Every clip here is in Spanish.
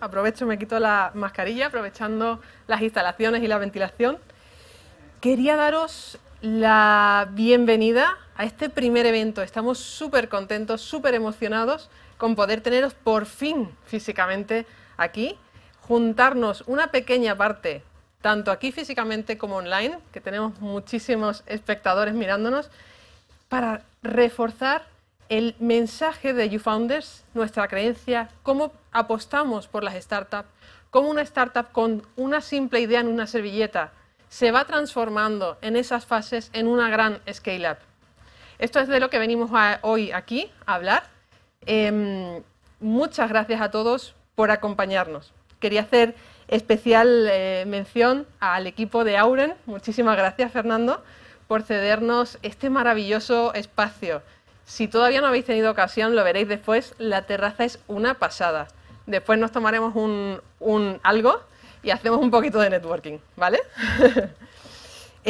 aprovecho me quito la mascarilla, aprovechando las instalaciones y la ventilación. Quería daros la bienvenida a este primer evento. Estamos súper contentos, súper emocionados con poder teneros por fin físicamente aquí, juntarnos una pequeña parte, tanto aquí físicamente como online, que tenemos muchísimos espectadores mirándonos, para reforzar el mensaje de YouFounders, nuestra creencia, cómo apostamos por las startups, cómo una startup con una simple idea en una servilleta se va transformando en esas fases en una gran scale-up. Esto es de lo que venimos hoy aquí a hablar. Em, muchas gracias a todos por acompañarnos. Quería hacer especial eh, mención al equipo de Auren. Muchísimas gracias, Fernando, por cedernos este maravilloso espacio. Si todavía no habéis tenido ocasión, lo veréis después, la terraza es una pasada. Después nos tomaremos un, algo y hacemos un poquito de networking, ¿vale?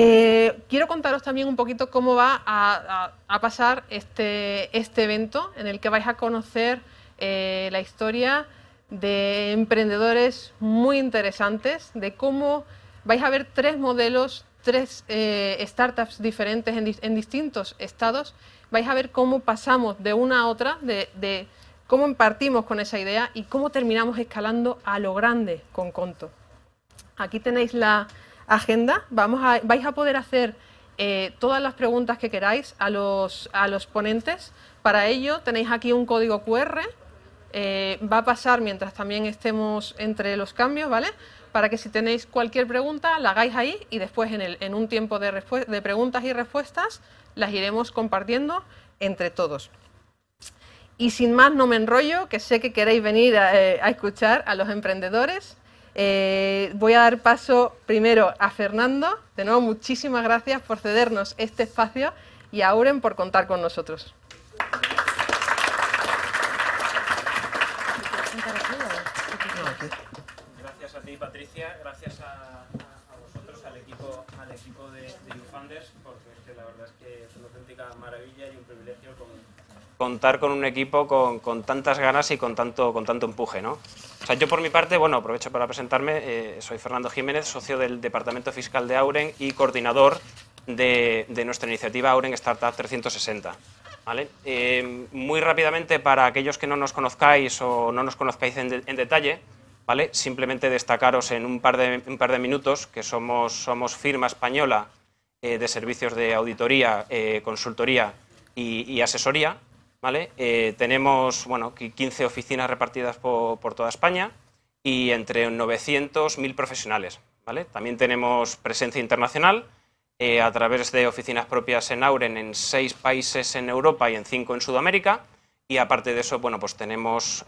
Eh, quiero contaros también un poquito cómo va a, pasar este, este, evento en el que vais a conocer eh, la historia de emprendedores muy interesantes, de cómo vais a ver tres modelos, tres eh, startups diferentes en distintos estados vais a ver cómo pasamos de una a otra, de, cómo partimos con esa idea y cómo terminamos escalando a lo grande con Conto. Aquí tenéis la agenda, vais a poder hacer eh, todas las preguntas que queráis a los, ponentes. Para ello tenéis aquí un código QR, eh, va a pasar mientras también estemos entre los cambios, ¿vale? para que si tenéis cualquier pregunta la hagáis ahí y después en, un tiempo de, de preguntas y respuestas las iremos compartiendo entre todos. Y sin más, no me enrollo, que sé que queréis venir a, eh, escuchar a los emprendedores. Eh, voy a dar paso primero a Fernando. De nuevo, muchísimas gracias por cedernos este espacio y a Auren por contar con nosotros. Patricia, gracias a, vosotros, al equipo, de, de porque la verdad es que es una auténtica maravilla y un privilegio contar con un equipo con, tantas ganas y con tanto, con tanto empuje. ¿no? yo por mi parte, bueno, aprovecho para presentarme, eh, soy Fernando Jiménez, socio del Departamento Fiscal de Auren y coordinador de, nuestra iniciativa Auren Startup 360. Eh, muy rápidamente, para aquellos que no nos conozcáis o no nos conozcáis en detalle, Simplemente destacaros en un par de, un par de minutos que somos, somos firma española eh, de servicios de auditoría, eh, consultoría y, asesoría, ¿vale? Eh, tenemos bueno, 15 oficinas repartidas por, por toda España y entre 900 1.000 profesionales. ¿vale? También tenemos presencia internacional a través de oficinas propias en Auren en seis países en Europa y en cinco en Sudamérica. Y aparte de eso, bueno, pues tenemos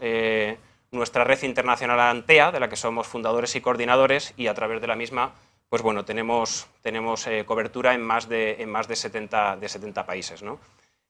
nuestra red internacional Antea, de la que somos fundadores y coordinadores, y a través de la misma pues bueno, tenemos, tenemos eh, cobertura en más de, en más de, 70, de 70 países. ¿no?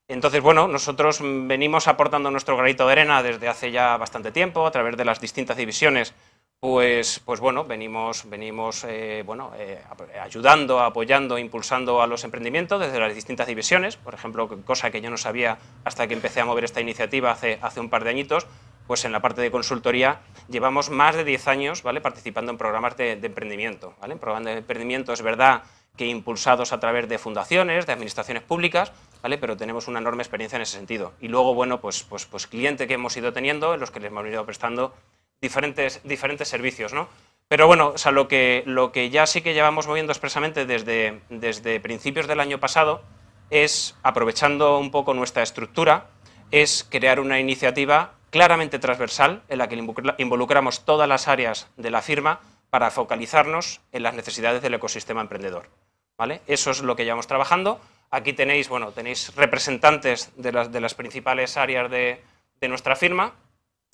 Entonces, bueno, nosotros venimos aportando nuestro granito de arena desde hace ya bastante tiempo, a través de las distintas divisiones, pues, pues bueno, venimos, venimos eh, bueno, eh, ayudando, apoyando, impulsando a los emprendimientos desde las distintas divisiones, por ejemplo, cosa que yo no sabía hasta que empecé a mover esta iniciativa hace, hace un par de añitos, pues en la parte de consultoría llevamos más de 10 años ¿vale? participando en programas de, emprendimiento. programas de emprendimiento es verdad que impulsados a través de fundaciones, de administraciones públicas, ¿vale? pero tenemos una enorme experiencia en ese sentido. Y luego, bueno, pues, pues, pues cliente que hemos ido teniendo, en los que les hemos ido prestando diferentes, diferentes servicios. ¿no? Pero bueno, o sea, lo, que, lo que ya sí que llevamos moviendo expresamente desde, desde principios del año pasado es, aprovechando un poco nuestra estructura, es crear una iniciativa claramente transversal en la que involucramos todas las áreas de la firma para focalizarnos en las necesidades del ecosistema emprendedor. ¿vale? Eso es lo que llevamos trabajando. Aquí tenéis, bueno, tenéis representantes de las, principales áreas de, nuestra firma.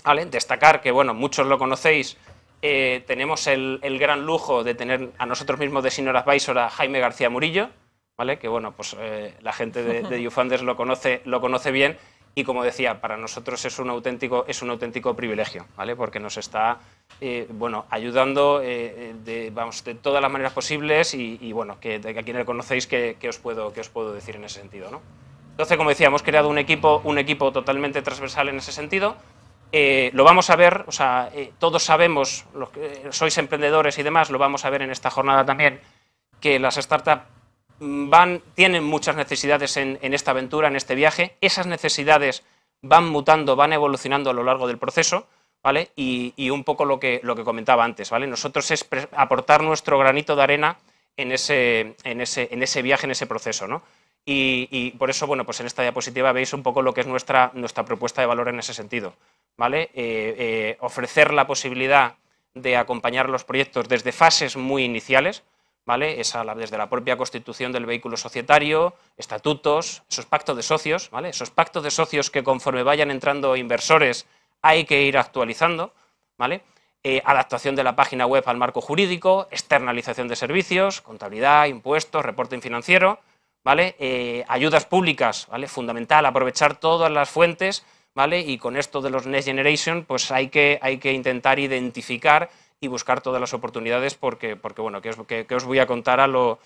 ¿vale? Destacar que bueno, muchos lo conocéis, eh, tenemos el, gran lujo de tener a nosotros mismos de Senior Advisor a Jaime García Murillo, ¿vale? que bueno, pues, eh, la gente de, de YouFunders lo conoce, lo conoce bien y como decía, para nosotros es un auténtico, es un auténtico privilegio, ¿vale? porque nos está eh, bueno, ayudando eh, eh, de, vamos, de todas las maneras posibles y, bueno, que, que, a quien le conocéis, que os puedo, os puedo decir en ese sentido? ¿no? Entonces, como decía, hemos creado un equipo, un equipo totalmente transversal en ese sentido. lo vamos a ver, o sea, todos sabemos, los que sois emprendedores y demás, lo vamos a ver en esta jornada también, que las startups Mm, van, tienen muchas necesidades en, esta aventura, en este viaje. Esas necesidades van mutando, van evolucionando a lo largo del proceso. ¿Vale? Y, un poco lo que, lo que comentaba antes, ¿vale? Nosotros es aportar nuestro granito de arena en ese, viaje, en ese proceso, ¿no? Y, por eso, bueno, pues en esta diapositiva veis un poco lo que es nuestra, nuestra propuesta de valor en ese sentido, ¿vale? Eh, eh, ofrecer la posibilidad de acompañar los proyectos desde fases muy iniciales, ¿vale? Esa, desde la propia constitución del vehículo societario, estatutos, esos pactos de socios, ¿vale? Esos pactos de socios que conforme vayan entrando inversores hay que ir actualizando, ¿vale? Eh, adaptación de la página web al marco jurídico, externalización de servicios, contabilidad, impuestos, reporting financiero, ¿vale? Eh, ayudas públicas, ¿vale? Fundamental, aprovechar todas las fuentes, ¿vale? Y con esto de los Next Generation, pues hay que, hay que intentar identificar y buscar todas las oportunidades porque, porque bueno, que os, que, os voy a contar a, los,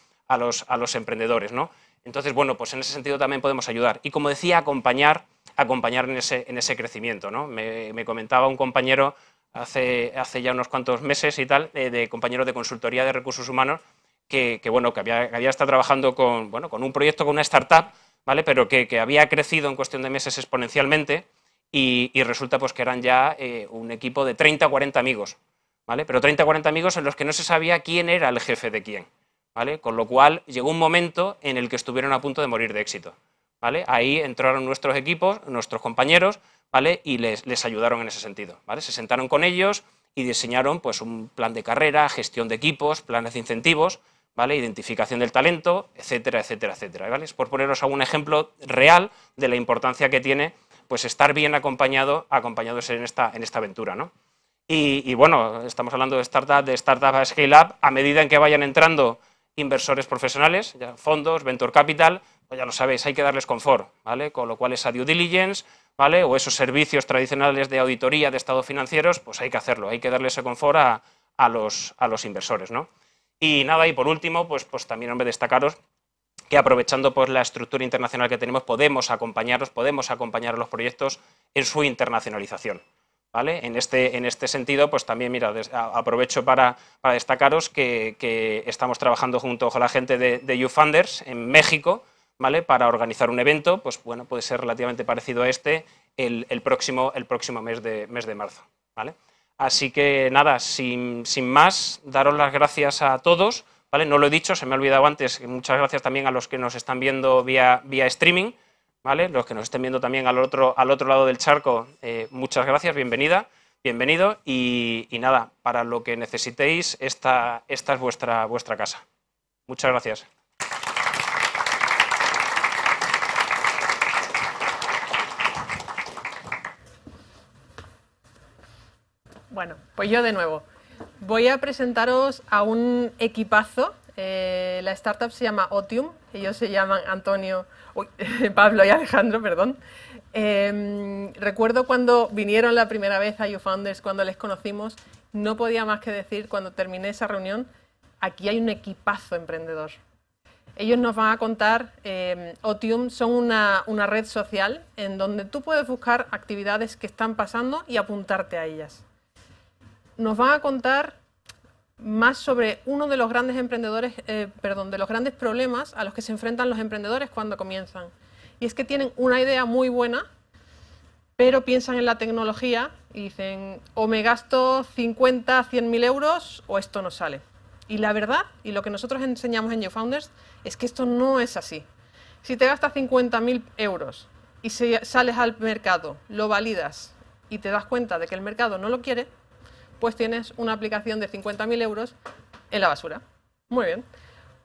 emprendedores, ¿no? Entonces, bueno, pues en ese sentido también podemos ayudar. Y como decía, acompañar, acompañar en, ese, en ese crecimiento, ¿no? Me, comentaba un compañero hace, hace ya unos cuantos meses y tal, eh, de, compañero de consultoría de recursos humanos, que, bueno, que había, estado trabajando con, bueno, con un proyecto, con una startup, ¿vale? Pero que, había crecido en cuestión de meses exponencialmente y, resulta pues que eran ya eh, un equipo de 30 o 40 amigos, pero 30 o 40 amigos en los que no se sabía quién era el jefe de quién, ¿vale? Con lo cual llegó un momento en el que estuvieron a punto de morir de éxito, ¿vale? Ahí entraron nuestros equipos, nuestros compañeros, ¿vale? Y les, ayudaron en ese sentido, Se sentaron con ellos y diseñaron pues un plan de carrera, gestión de equipos, planes de incentivos, Identificación del talento, etcétera, etcétera, etcétera, Es por poneros algún ejemplo real de la importancia que tiene pues estar bien acompañado, acompañados en esta, en esta aventura, ¿no? Y, bueno, estamos hablando de startup, de startup a scale up, a medida en que vayan entrando inversores profesionales, fondos, venture capital, pues ya lo sabéis, hay que darles confort, ¿vale? Con lo cual esa due diligence, ¿vale? O esos servicios tradicionales de auditoría de estados financieros, pues hay que hacerlo, hay que darle ese confort a, los, inversores, ¿no? Y nada, y por último, pues, pues también, hombre, destacaros que aprovechando pues, la estructura internacional que tenemos, podemos acompañaros, podemos acompañar a los proyectos en su internacionalización. En, este, en este sentido, pues también, mira, aprovecho para, destacaros que, estamos trabajando junto con la gente de, de YouFunders en México, ¿vale? Para organizar un evento, pues bueno, puede ser relativamente parecido a este el, próximo, el próximo mes, de, mes de marzo, ¿vale? Así que nada, sin, sin, más, daros las gracias a todos, ¿vale? No lo he dicho, se me ha olvidado antes, muchas gracias también a los que nos están viendo vía, vía streaming, los que nos estén viendo también al otro, al otro lado del charco, eh, muchas gracias, bienvenida, bienvenido y, nada, para lo que necesitéis, esta, esta es vuestra, vuestra casa. Muchas gracias. Bueno, pues yo de nuevo. Voy a presentaros a un equipazo eh, la startup se llama Otium, ellos se llaman Antonio, Pablo y Alejandro, perdón. Em, recuerdo cuando vinieron la primera vez a YouFounders, cuando les conocimos, no podía más que decir cuando terminé esa reunión, aquí hay un equipazo emprendedor. Ellos nos van a contar, em, Otium son una, una red social en donde tú puedes buscar actividades que están pasando y apuntarte a ellas. Nos van a contar más sobre uno de los grandes emprendedores, eh, de los grandes problemas a los que se enfrentan los emprendedores cuando comienzan. Y es que tienen una idea muy buena, pero piensan en la tecnología y dicen, o me gasto 50, 100 mil euros o esto no sale. Y la verdad, y lo que nosotros enseñamos en New Founders, es que esto no es así. Si te gastas 50 mil euros y sales al mercado, lo validas y te das cuenta de que el mercado no lo quiere, pues tienes una aplicación de 50.000 euros en la basura. Muy bien.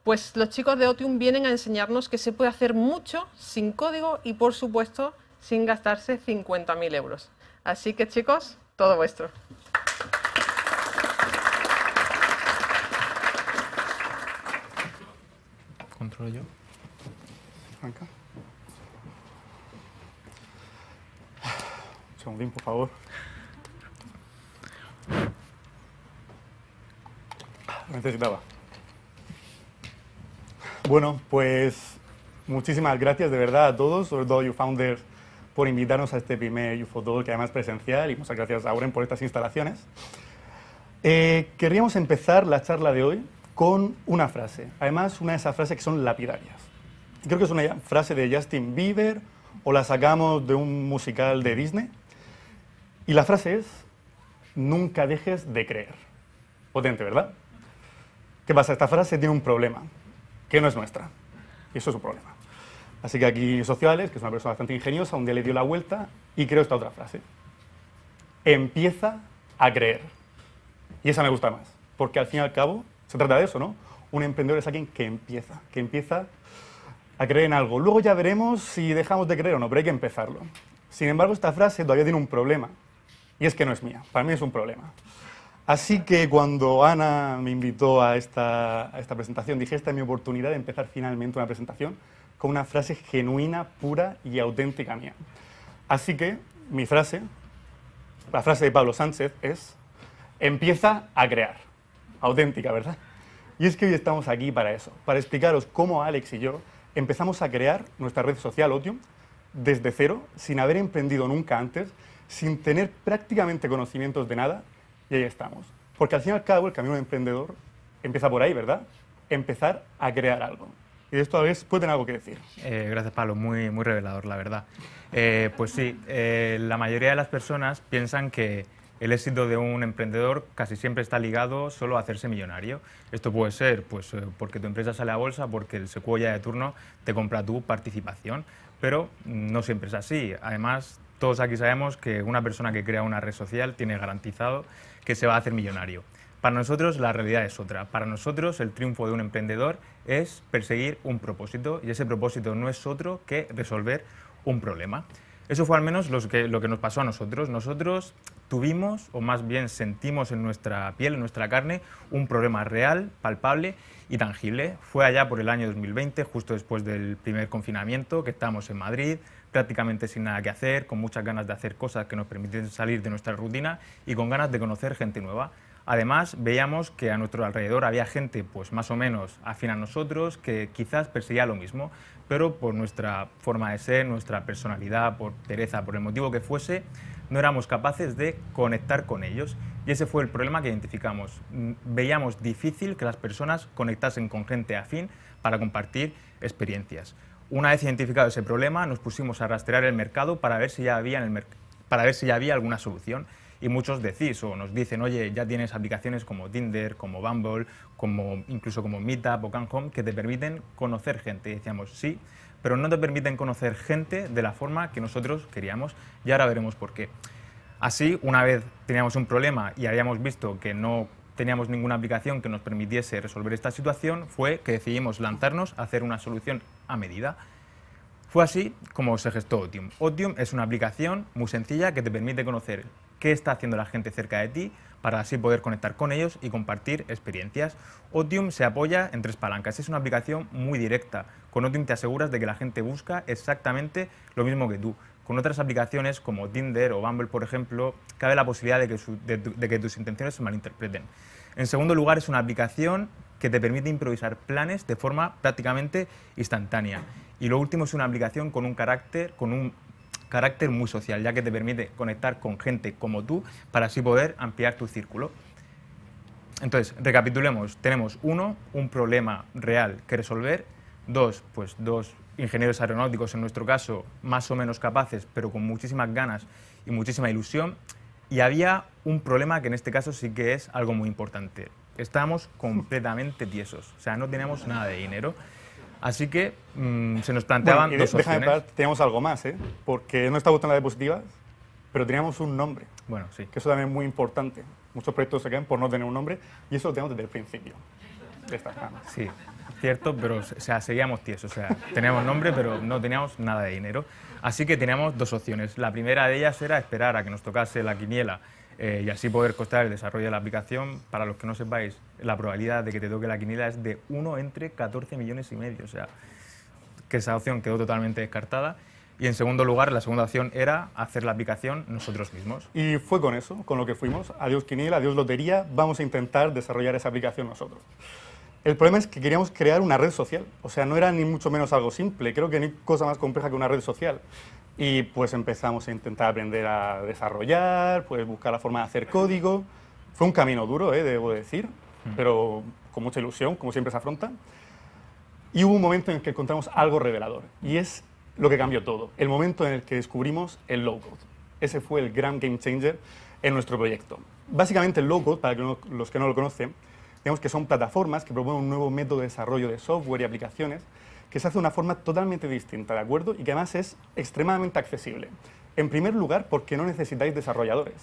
Pues los chicos de Otium vienen a enseñarnos que se puede hacer mucho sin código y, por supuesto, sin gastarse 50.000 euros. Así que, chicos, todo vuestro. Control yo? por favor. Lo necesitaba. Bueno, pues muchísimas gracias de verdad a todos, sobre todo a Founders por invitarnos a este primer UFO que además es presencial, y muchas gracias a Auren por estas instalaciones. Queríamos eh, querríamos empezar la charla de hoy con una frase, además una de esas frases que son lapidarias. Creo que es una frase de Justin Bieber o la sacamos de un musical de Disney. Y la frase es, nunca dejes de creer. Potente, ¿verdad? ¿Qué pasa? Esta frase tiene un problema, que no es nuestra. eso es un problema. Así que aquí Sociales, que es una persona bastante ingeniosa, un día le dio la vuelta y creo esta otra frase. Empieza a creer. Y esa me gusta más, porque al fin y al cabo se trata de eso, ¿no? Un emprendedor es alguien que empieza, que empieza a creer en algo. Luego ya veremos si dejamos de creer o no, pero hay que empezarlo. Sin embargo, esta frase todavía tiene un problema, y es que no es mía, para mí es un problema. Así que cuando Ana me invitó a esta, esta presentación, dije, esta es mi oportunidad de empezar finalmente una presentación con una frase genuina, pura y auténtica mía. Así que mi frase, la frase de Pablo Sánchez es, empieza a crear. Auténtica, ¿verdad? Y es que hoy estamos aquí para eso, para explicaros cómo Alex y yo empezamos a crear nuestra red social Otium desde cero, sin haber emprendido nunca antes, sin tener prácticamente conocimientos de nada, y ahí estamos. Porque al fin y al cabo el camino de emprendedor empieza por ahí, ¿verdad? Empezar a crear algo. Y de esto a veces pues, tener algo que decir. Eh, gracias, Pablo. Muy, muy revelador, la verdad. Eh, pues sí, eh, la mayoría de las personas piensan que el éxito de un emprendedor casi siempre está ligado solo a hacerse millonario. Esto puede ser pues, porque tu empresa sale a bolsa, porque el secuoya de turno te compra tu participación, pero no siempre es así. Además, todos aquí sabemos que una persona que crea una red social tiene garantizado que se va a hacer millonario. Para nosotros la realidad es otra. Para nosotros el triunfo de un emprendedor es perseguir un propósito y ese propósito no es otro que resolver un problema. Eso fue al menos lo que, nos pasó a nosotros. Nosotros tuvimos, o más bien sentimos en nuestra piel, en nuestra carne, un problema real, palpable y tangible fue allá por el año 2020, justo después del primer confinamiento, que estábamos en Madrid, prácticamente sin nada que hacer, con muchas ganas de hacer cosas que nos permiten salir de nuestra rutina y con ganas de conocer gente nueva. Además, veíamos que a nuestro alrededor había gente pues más o menos afín a nosotros que quizás perseguía lo mismo, pero por nuestra forma de ser, nuestra personalidad, por Teresa por el motivo que fuese, no éramos capaces de conectar con ellos. Y ese fue el problema que identificamos. Mm, veíamos difícil que las personas conectasen con gente afín para compartir experiencias. Una vez identificado ese problema, nos pusimos a rastrear el mercado para ver si ya había, el para ver si había alguna solución. Y muchos decís o nos dicen, oye, ya tienes aplicaciones como Tinder, como Bumble, como, incluso como Meetup o Canhome que te permiten conocer gente. decíamos, sí, pero no te permiten conocer gente de la forma que nosotros queríamos y ahora veremos por qué. Así, una vez teníamos un problema y habíamos visto que no teníamos ninguna aplicación que nos permitiese resolver esta situación, fue que decidimos lanzarnos a hacer una solución a medida. Fue así como se gestó Otium. Otium es una aplicación muy sencilla que te permite conocer qué está haciendo la gente cerca de ti, para así poder conectar con ellos y compartir experiencias. Otium se apoya en tres palancas, es una aplicación muy directa. Con Otium te aseguras de que la gente busca exactamente lo mismo que tú. Con otras aplicaciones como Tinder o Bumble, por ejemplo, cabe la posibilidad de que, tus intenciones se malinterpreten. En segundo lugar, es una aplicación que te permite improvisar planes de forma prácticamente instantánea. Y lo último es una aplicación con un carácter, con un carácter muy social, ya que te permite conectar con gente como tú para así poder ampliar tu círculo. Entonces, recapitulemos, tenemos uno, un problema real que resolver, dos, pues dos ingenieros aeronáuticos en nuestro caso, más o menos capaces, pero con muchísimas ganas y muchísima ilusión, y había un problema que en este caso sí que es algo muy importante. Estábamos completamente tiesos, o sea, no tenemos nada de dinero. Así que mm, se nos planteaban bueno, y dos déjame opciones. teníamos algo más, ¿eh? porque no está en la diapositiva, pero teníamos un nombre. Bueno, sí. Que eso también es muy importante. Muchos proyectos se quedan por no tener un nombre y eso lo tenemos desde el principio. de Esta, ah. sí, cierto, pero o sea, seguíamos tiesos. O sea, teníamos nombre, pero no teníamos nada de dinero. Así que teníamos dos opciones. La primera de ellas era esperar a que nos tocase la quiniela eh, y así poder costar el desarrollo de la aplicación. Para los que no sepáis, la probabilidad de que te toque la quiniela es de 1 entre 14 millones y medio. O sea, que esa opción quedó totalmente descartada. Y en segundo lugar, la segunda opción era hacer la aplicación nosotros mismos. Y fue con eso, con lo que fuimos. Adiós quiniela, adiós lotería, vamos a intentar desarrollar esa aplicación nosotros. El problema es que queríamos crear una red social. O sea, no era ni mucho menos algo simple. Creo que no hay cosa más compleja que una red social. Y pues empezamos a intentar aprender a desarrollar, pues buscar la forma de hacer código. Fue un camino duro, eh, debo decir. Mm. pero con mucha ilusión, como siempre se afronta. Y hubo un momento en el que encontramos algo revelador, y es lo que cambió todo, el momento en el que descubrimos el low code. Ese fue el gran game changer en nuestro proyecto. Básicamente el low code, para los que no lo conocen, digamos que son plataformas que proponen un nuevo método de desarrollo de software y aplicaciones que se hace de una forma totalmente distinta, ¿de acuerdo? Y que además es extremadamente accesible. En primer lugar, porque no necesitáis desarrolladores.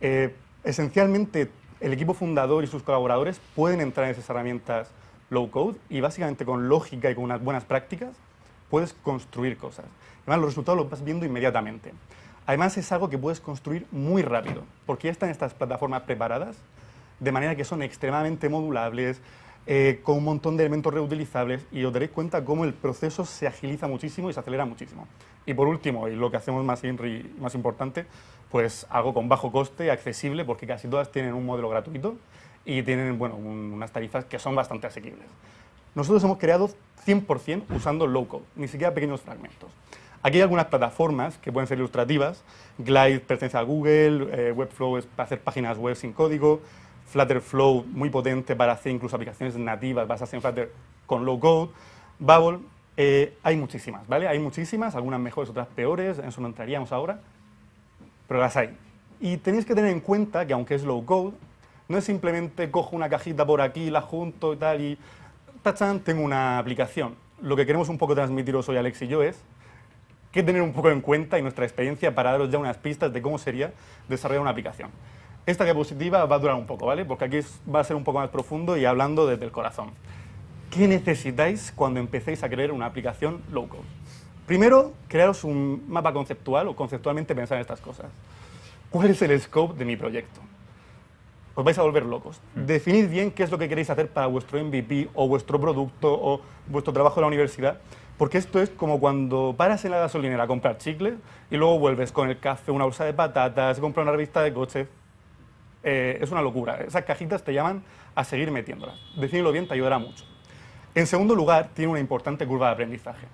Eh, esencialmente el equipo fundador y sus colaboradores pueden entrar en esas herramientas low code y básicamente con lógica y con unas buenas prácticas puedes construir cosas. Además, los resultados los vas viendo inmediatamente. Además, es algo que puedes construir muy rápido, porque ya están estas plataformas preparadas, de manera que son extremadamente modulables, eh, con un montón de elementos reutilizables, y os daréis cuenta cómo el proceso se agiliza muchísimo y se acelera muchísimo. Y por último, y lo que hacemos más, más importante, pues algo con bajo coste, accesible, porque casi todas tienen un modelo gratuito y tienen unas tarifas que son bastante asequibles. Nosotros hemos creado 100% usando low code, ni siquiera pequeños fragmentos. Aquí hay algunas plataformas que pueden ser ilustrativas. Glide pertenece a Google, eh, Webflow es para hacer páginas web sin código, Flutter Flow muy potente para hacer incluso aplicaciones nativas basadas en Flutter con low code, Bubble, eh, hay muchísimas, ¿vale? Hay muchísimas, algunas mejores, otras peores, en eso no entraríamos ahora pero las hay. Y tenéis que tener en cuenta que aunque es low code, no es simplemente cojo una cajita por aquí, la junto y tal y tachan, tengo una aplicación. Lo que queremos un poco transmitiros hoy Alex y yo es que tener un poco en cuenta y nuestra experiencia para daros ya unas pistas de cómo sería desarrollar una aplicación. Esta diapositiva va a durar un poco, ¿vale? Porque aquí va a ser un poco más profundo y hablando desde el corazón. ¿Qué necesitáis cuando empecéis a crear una aplicación low code? Primero, crearos un mapa conceptual o conceptualmente pensar en estas cosas. ¿Cuál es el scope de mi proyecto? Os vais a volver locos. Mm. Definid bien qué es lo que queréis hacer para vuestro MVP o vuestro producto o vuestro trabajo en la universidad, porque esto es como cuando paras en la gasolinera a comprar chicles y luego vuelves con el café, una bolsa de patatas, compras una revista de coches. Eh, es una locura. Esas cajitas te llaman a seguir metiéndolas. Definirlo bien te ayudará mucho. En segundo lugar, tiene una importante curva de aprendizaje.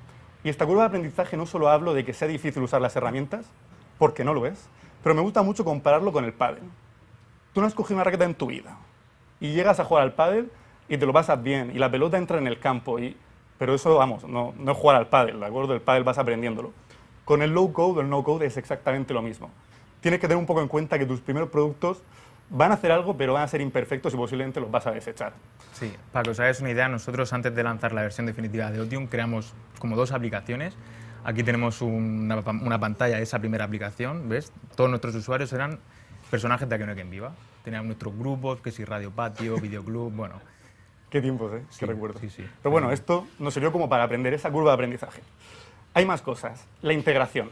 Y esta curva de aprendizaje no solo hablo de que sea difícil usar las herramientas, porque no lo es, pero me gusta mucho compararlo con el pádel. Tú no has cogido una raqueta en tu vida y llegas a jugar al pádel y te lo pasas bien y la pelota entra en el campo y pero eso, vamos, no, no es jugar al pádel, ¿de acuerdo? El pádel vas aprendiéndolo. Con el low code o el no code es exactamente lo mismo. Tienes que tener un poco en cuenta que tus primeros productos van a hacer algo, pero van a ser imperfectos y posiblemente los vas a desechar. Sí, para que os hagáis una idea, nosotros antes de lanzar la versión definitiva de Otium creamos como dos aplicaciones. Aquí tenemos una, pantalla de esa primera aplicación, ¿ves? Todos nuestros usuarios eran personajes de Aquí no Viva. Teníamos nuestros grupos, que si Radio Patio, Videoclub, bueno. Qué tiempos, ¿eh? recuerdo. Sí, sí. Pero bueno, esto nos sirvió como para aprender esa curva de aprendizaje. Hay más cosas. La integración.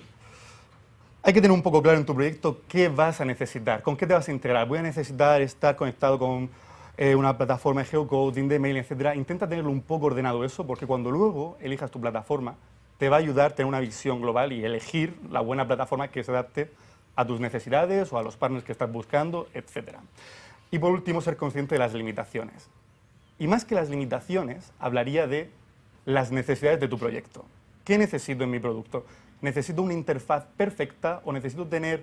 Hay que tener un poco claro en tu proyecto qué vas a necesitar, con qué te vas a integrar. Voy a necesitar estar conectado con eh, una plataforma de geocoding, de mail etc. Intenta tenerlo un poco ordenado eso, porque cuando luego elijas tu plataforma, te va a ayudar a tener una visión global y elegir la buena plataforma que se adapte a tus necesidades o a los partners que estás buscando, etc. Y por último, ser consciente de las limitaciones. Y más que las limitaciones, hablaría de las necesidades de tu proyecto. ¿Qué necesito en mi producto? necesito una interfaz perfecta o necesito tener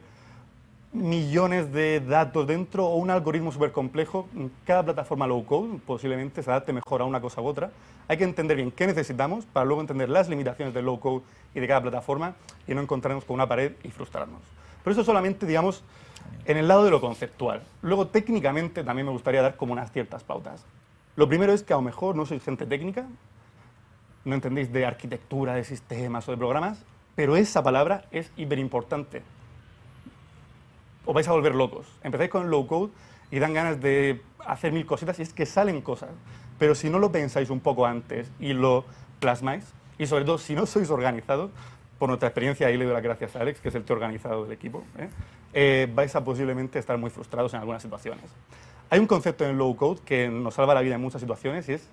millones de datos dentro o un algoritmo súper complejo. Mm, cada plataforma low code posiblemente se adapte mejor a una cosa u otra. Hay que entender bien qué necesitamos para luego entender las limitaciones del low code y de cada plataforma y no encontrarnos con una pared y frustrarnos. Pero eso solamente, digamos, en el lado de lo conceptual. Luego, técnicamente, también me gustaría dar como unas ciertas pautas. Lo primero es que a lo mejor no sois gente técnica, no entendéis de arquitectura, de sistemas o de programas, pero esa palabra es hiperimportante. Os vais a volver locos. Empezáis con el low code y dan ganas de hacer mil cositas y es que salen cosas. Pero si no lo pensáis un poco antes y lo plasmáis, y sobre todo si no sois organizados, por nuestra experiencia, y le doy las gracias a Alex, que es el que organizado del equipo, ¿eh? Eh, vais a posiblemente estar muy frustrados en algunas situaciones. Hay un concepto en low code que nos salva la vida en muchas situaciones y es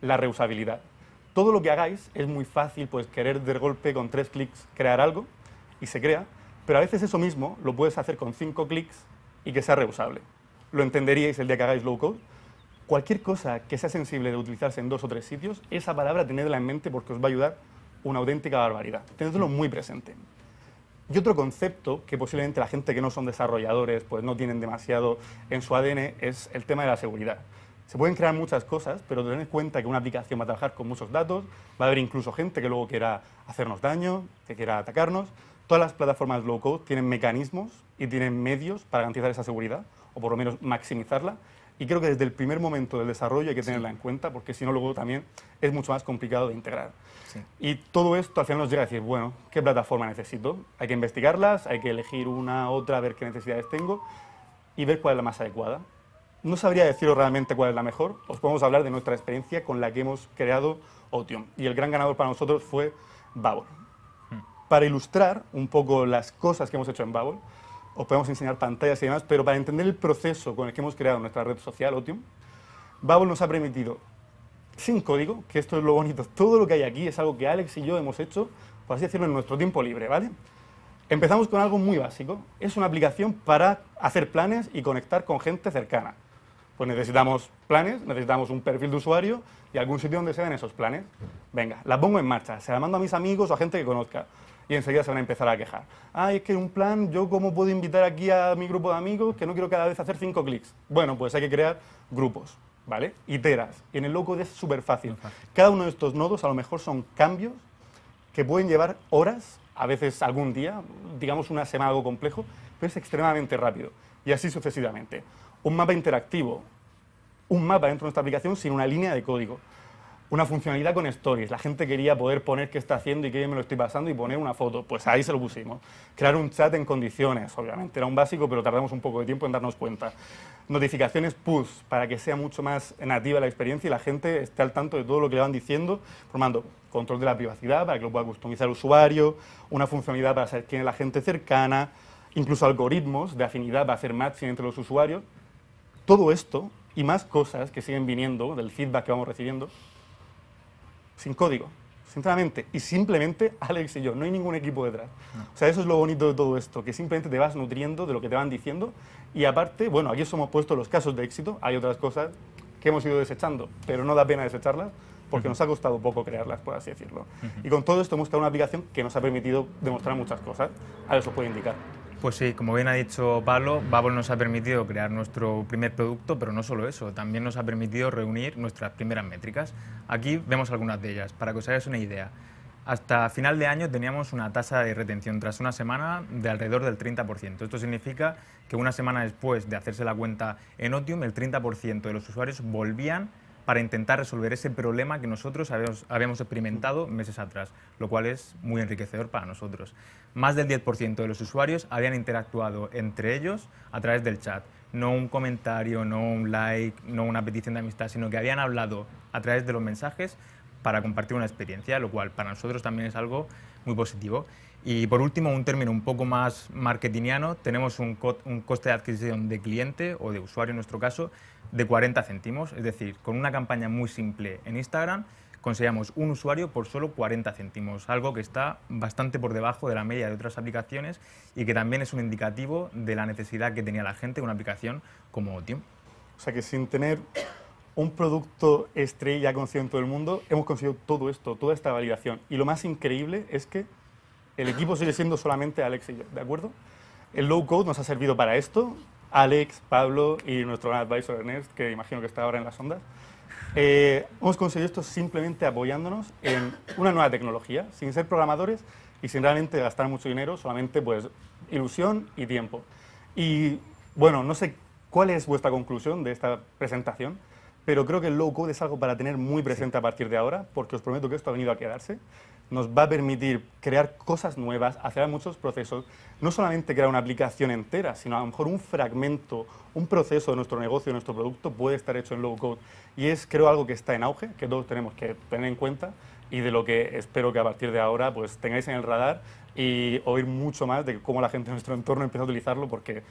la reusabilidad todo lo que hagáis es muy fácil, pues querer de golpe con tres clics crear algo y se crea, pero a veces eso mismo lo puedes hacer con cinco clics y que sea reusable. Lo entenderíais el día que hagáis low code. Cualquier cosa que sea sensible de utilizarse en dos o tres sitios, esa palabra tenedla en mente porque os va a ayudar una auténtica barbaridad. Tenedlo muy presente. Y otro concepto que posiblemente la gente que no son desarrolladores pues no tienen demasiado en su ADN es el tema de la seguridad. Se pueden crear muchas cosas, pero tener en cuenta que una aplicación va a trabajar con muchos datos, va a haber incluso gente que luego quiera hacernos daño, que quiera atacarnos. Todas las plataformas low code tienen mecanismos y tienen medios para garantizar esa seguridad, o por lo menos maximizarla. Y creo que desde el primer momento del desarrollo hay que tenerla en cuenta, porque si no, luego también es mucho más complicado de integrar. Y todo esto al final nos llega a decir, bueno, ¿qué plataforma necesito? Hay que investigarlas, hay que elegir una, otra, ver qué necesidades tengo y ver cuál es la más adecuada. No sabría deciros realmente cuál es la mejor, os podemos hablar de nuestra experiencia con la que hemos creado Otium. Y el gran ganador para nosotros fue Babel. Hmm. Para ilustrar un poco las cosas que hemos hecho en Babel, os podemos enseñar pantallas y demás, pero para entender el proceso con el que hemos creado nuestra red social Otium, Babel nos ha permitido, sin código, que esto es lo bonito, todo lo que hay aquí es algo que Alex y yo hemos hecho, por así decirlo, en nuestro tiempo libre, ¿vale? Empezamos con algo muy básico, es una aplicación para hacer planes y conectar con gente cercana pues necesitamos planes, necesitamos un perfil de usuario y algún sitio donde se den esos planes. Venga, la pongo en marcha, se la mando a mis amigos o a gente que conozca. Y enseguida se van a empezar a quejar. Ah, es que un plan, yo cómo puedo invitar aquí a mi grupo de amigos que no quiero cada vez hacer cinco clics. Bueno, pues hay que crear grupos, ¿vale? Iteras. Y en el loco es súper fácil. Cada uno de estos nodos a lo mejor son cambios que pueden llevar horas, a veces algún día, digamos una semana algo complejo, pero es extremadamente rápido. Y así sucesivamente un mapa interactivo, un mapa dentro de nuestra aplicación sin una línea de código. Una funcionalidad con stories. La gente quería poder poner qué está haciendo y qué me lo estoy pasando y poner una foto. Pues ahí se lo pusimos. Crear un chat en condiciones, obviamente. Era un básico, pero tardamos un poco de tiempo en darnos cuenta. Notificaciones push para que sea mucho más nativa la experiencia y la gente esté al tanto de todo lo que le van diciendo, formando control de la privacidad para que lo pueda customizar el usuario, una funcionalidad para saber quién es la gente cercana, incluso algoritmos de afinidad para hacer matching entre los usuarios todo esto y más cosas que siguen viniendo del feedback que vamos recibiendo, sin código, sinceramente, y simplemente Alex y yo, no hay ningún equipo detrás. O sea, eso es lo bonito de todo esto, que simplemente te vas nutriendo de lo que te van diciendo y aparte, bueno, aquí os hemos puesto los casos de éxito, hay otras cosas que hemos ido desechando, pero no da pena desecharlas porque nos ha costado poco crearlas, por así decirlo. Y con todo esto hemos creado una aplicación que nos ha permitido demostrar muchas cosas, Alex os puede indicar. Pues sí, como bien ha dicho Pablo, Babel nos ha permitido crear nuestro primer producto, pero no solo eso, también nos ha permitido reunir nuestras primeras métricas. Aquí vemos algunas de ellas, para que os hagáis una idea. Hasta final de año teníamos una tasa de retención tras una semana de alrededor del 30%. Esto significa que una semana después de hacerse la cuenta en Otium, el 30% de los usuarios volvían para intentar resolver ese problema que nosotros habíamos, experimentado meses atrás, lo cual es muy enriquecedor para nosotros. Más del 10% de los usuarios habían interactuado entre ellos a través del chat, no un comentario, no un like, no una petición de amistad, sino que habían hablado a través de los mensajes para compartir una experiencia, lo cual para nosotros también es algo muy positivo. Y por último, un término un poco más marketingiano, tenemos un coste de adquisición de cliente o de usuario en nuestro caso, de 40 céntimos. Es decir, con una campaña muy simple en Instagram conseguíamos un usuario por solo 40 céntimos, algo que está bastante por debajo de la media de otras aplicaciones y que también es un indicativo de la necesidad que tenía la gente de una aplicación como Otium. O sea que sin tener un producto estrella conocido en todo el mundo, hemos conseguido todo esto, toda esta validación. Y lo más increíble es que el equipo sigue siendo solamente Alex y yo, ¿de acuerdo? El low code nos ha servido para esto, Alex, Pablo y nuestro gran advisor Ernest, que imagino que está ahora en las ondas. Eh, hemos conseguido esto simplemente apoyándonos en una nueva tecnología, sin ser programadores y sin realmente gastar mucho dinero, solamente pues ilusión y tiempo. Y bueno, no sé cuál es vuestra conclusión de esta presentación, pero creo que el low code es algo para tener muy presente a partir de ahora, porque os prometo que esto ha venido a quedarse nos va a permitir crear cosas nuevas, hacer muchos procesos, no solamente crear una aplicación entera, sino a lo mejor un fragmento, un proceso de nuestro negocio, de nuestro producto puede estar hecho en low code. Y es creo algo que está en auge, que todos tenemos que tener en cuenta y de lo que espero que a partir de ahora pues tengáis en el radar y oír mucho más de cómo la gente de nuestro entorno empieza a utilizarlo porque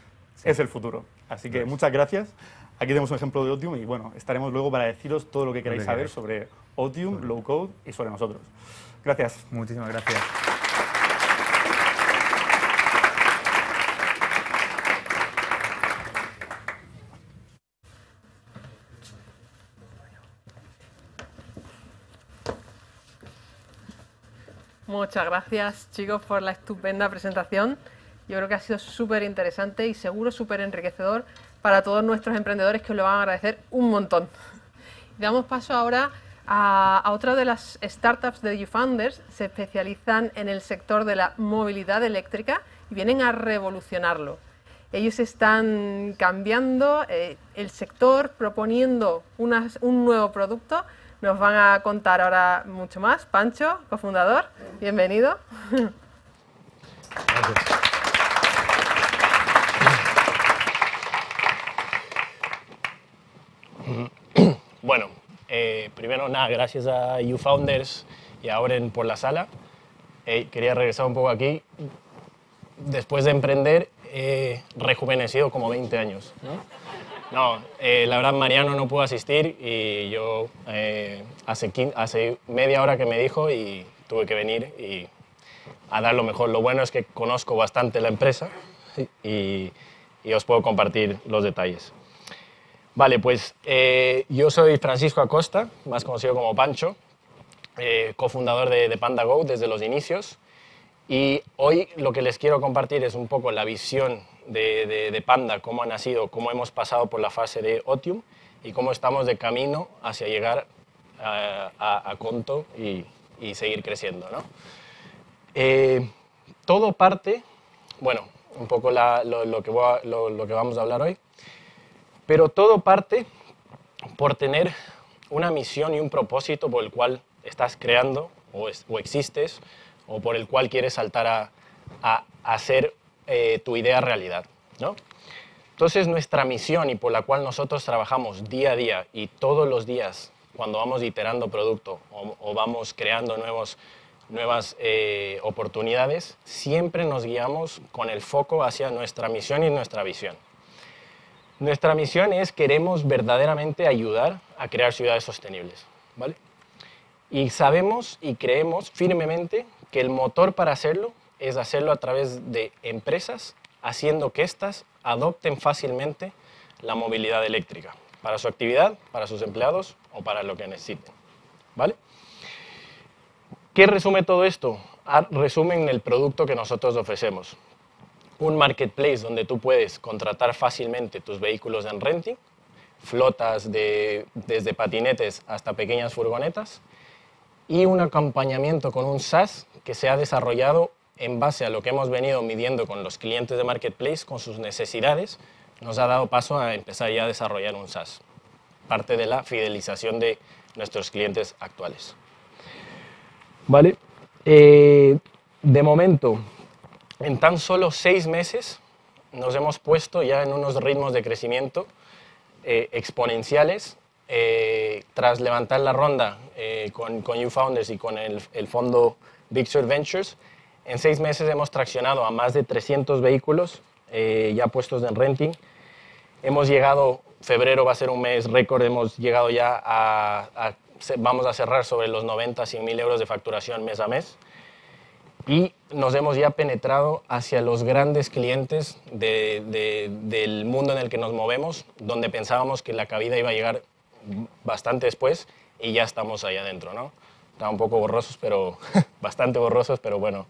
es el futuro. Así que muchas gracias. Aquí tenemos un ejemplo de Otium y bueno, estaremos luego para deciros todo lo que queráis saber sobre Otium, Low Code y sobre nosotros. Gracias. Muchísimas gracias. Muchas gracias chicos por la estupenda presentación. Yo creo que ha sido súper interesante y seguro súper enriquecedor para todos nuestros emprendedores que os lo van a agradecer un montón. Damos paso ahora a, otra de las startups de YouFounders se especializan en el sector de la movilidad eléctrica y vienen a revolucionarlo. Ellos están cambiando eh, el sector, proponiendo un nuevo producto. Nos van a contar ahora mucho más. Pancho, cofundador, bienvenido. Bueno, eh, primero, nada, gracias a YouFounders y a Oren por la sala. Eh, quería regresar un poco aquí. Después de emprender, he rejuvenecido como 20 años. No, eh, la verdad, Mariano no pudo asistir y yo hace, hace media hora que me dijo y tuve que venir y a dar lo mejor. Lo bueno es que conozco bastante la empresa y os puedo compartir los detalles. Vale, pues eh, yo soy Francisco Acosta, más conocido como Pancho, eh, cofundador de, de PandaGo desde los inicios. Y hoy lo que les quiero compartir es un poco la visión de, Panda, cómo ha nacido, cómo hemos pasado por la fase de Otium y cómo estamos de camino hacia llegar a, Conto y, seguir creciendo. Eh, todo parte, bueno, un poco lo que vamos a hablar hoy, pero todo parte por tener una misión y un propósito por el cual estás creando o, existes o por el cual quieres saltar a, hacer eh, tu idea realidad. ¿no? Entonces nuestra misión y por la cual nosotros trabajamos día a día y todos los días cuando vamos iterando producto o, vamos creando nuevos, nuevas eh, oportunidades, siempre nos guiamos con el foco hacia nuestra misión y nuestra visión. Nuestra misión es queremos verdaderamente ayudar a crear ciudades sostenibles, ¿vale? Y sabemos y creemos firmemente que el motor para hacerlo es hacerlo a través de empresas, haciendo que éstas adopten fácilmente la movilidad eléctrica para su actividad, para sus empleados o para lo que necesiten, ¿vale? ¿Qué resume todo esto? Ah, Resumen el producto que nosotros ofrecemos un marketplace donde tú puedes contratar fácilmente tus vehículos en renting, flotas de, desde patinetes hasta pequeñas furgonetas, y un acompañamiento con un SaaS que se ha desarrollado en base a lo que hemos venido midiendo con los clientes de Marketplace, con sus necesidades, nos ha dado paso a empezar ya a desarrollar un SaaS, parte de la fidelización de nuestros clientes actuales. Vale, eh, de momento en tan solo seis meses nos hemos puesto ya en unos ritmos de crecimiento eh, exponenciales. Eh, tras levantar la ronda eh, con, con, YouFounders y con el, el fondo Big Sur Ventures, en seis meses hemos traccionado a más de 300 vehículos ya puestos en renting. Hemos llegado, febrero va a ser un mes récord, hemos llegado ya a, vamos a cerrar sobre los 90, 100 mil euros de facturación mes a mes y nos hemos ya penetrado hacia los grandes clientes del mundo en el que nos movemos, donde pensábamos que la cabida iba a llegar bastante después y ya estamos allá adentro, ¿no? Están un poco borrosos, pero bastante borrosos, pero bueno,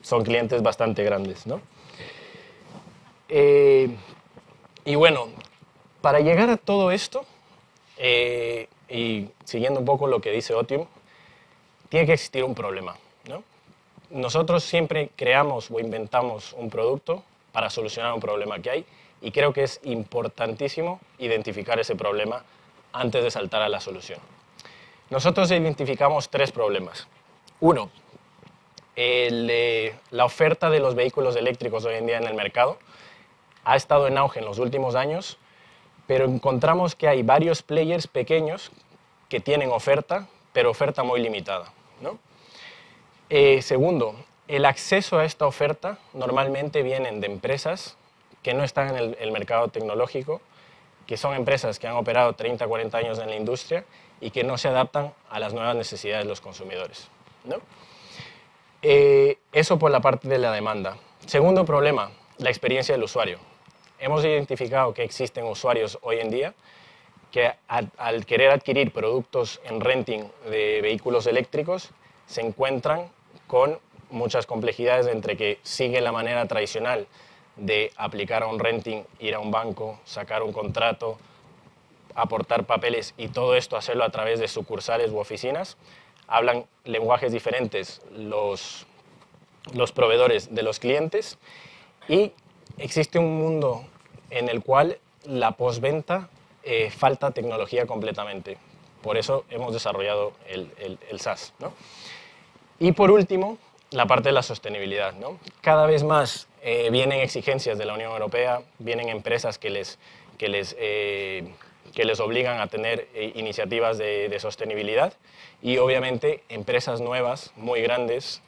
son clientes bastante grandes, ¿no? Eh, y bueno, para llegar a todo esto, eh, y siguiendo un poco lo que dice Otium, tiene que existir un problema nosotros siempre creamos o inventamos un producto para solucionar un problema que hay y creo que es importantísimo identificar ese problema antes de saltar a la solución. Nosotros identificamos tres problemas. Uno, la oferta de los vehículos eléctricos hoy en día en el mercado ha estado en auge en los últimos años, pero encontramos que hay varios players pequeños que tienen oferta, pero oferta muy limitada. Eh, segundo, el acceso a esta oferta normalmente vienen de empresas que no están en el, mercado tecnológico, que son empresas que han operado 30, 40 años en la industria y que no se adaptan a las nuevas necesidades de los consumidores. ¿no? Eh, eso por la parte de la demanda. Segundo problema, la experiencia del usuario. Hemos identificado que existen usuarios hoy en día que al querer adquirir productos en renting de vehículos eléctricos se encuentran con muchas complejidades entre que sigue la manera tradicional de aplicar a un renting, ir a un banco, sacar un contrato, aportar papeles y todo esto hacerlo a través de sucursales u oficinas. Hablan lenguajes diferentes los, los proveedores de los clientes y existe un mundo en el cual la postventa eh, falta tecnología completamente. Por eso hemos desarrollado el, el, el SaaS. ¿no? Y por último, la parte de la sostenibilidad. Cada vez más eh, vienen exigencias de la Unión Europea, vienen empresas que les, que les, eh, que les obligan a tener eh, iniciativas de, sostenibilidad y obviamente empresas nuevas, muy grandes,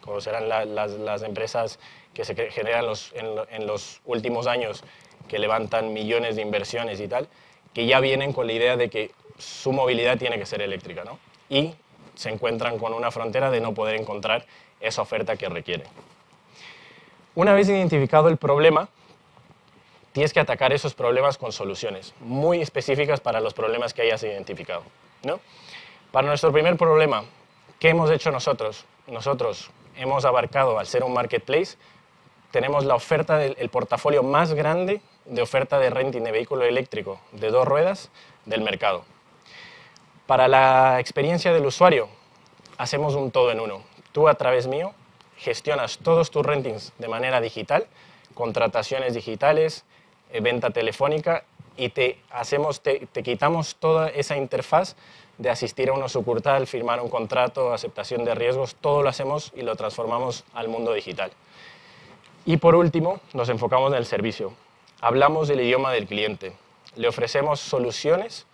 como serán las, empresas que se generan los, en, los últimos años, que levantan millones de inversiones y tal, que ya vienen con la idea de que su movilidad tiene que ser eléctrica. ¿no? Y se encuentran con una frontera de no poder encontrar esa oferta que requieren. Una vez identificado el problema, tienes que atacar esos problemas con soluciones muy específicas para los problemas que hayas identificado. ¿no? Para nuestro primer problema, ¿qué hemos hecho nosotros? Nosotros hemos abarcado, al ser un marketplace, tenemos la oferta, del, el portafolio más grande de oferta de renting de vehículo eléctrico de dos ruedas del mercado. Para la experiencia del usuario, hacemos un todo en uno. Tú, a través mío, gestionas todos tus rentings de manera digital, contrataciones digitales, eh, venta telefónica y te, quitamos toda esa interfaz de asistir a una sucursal, firmar un contrato, aceptación de riesgos, todo lo hacemos y lo transformamos al mundo digital. Y por último, nos enfocamos en el servicio. Hablamos del idioma del cliente. Le ofrecemos soluciones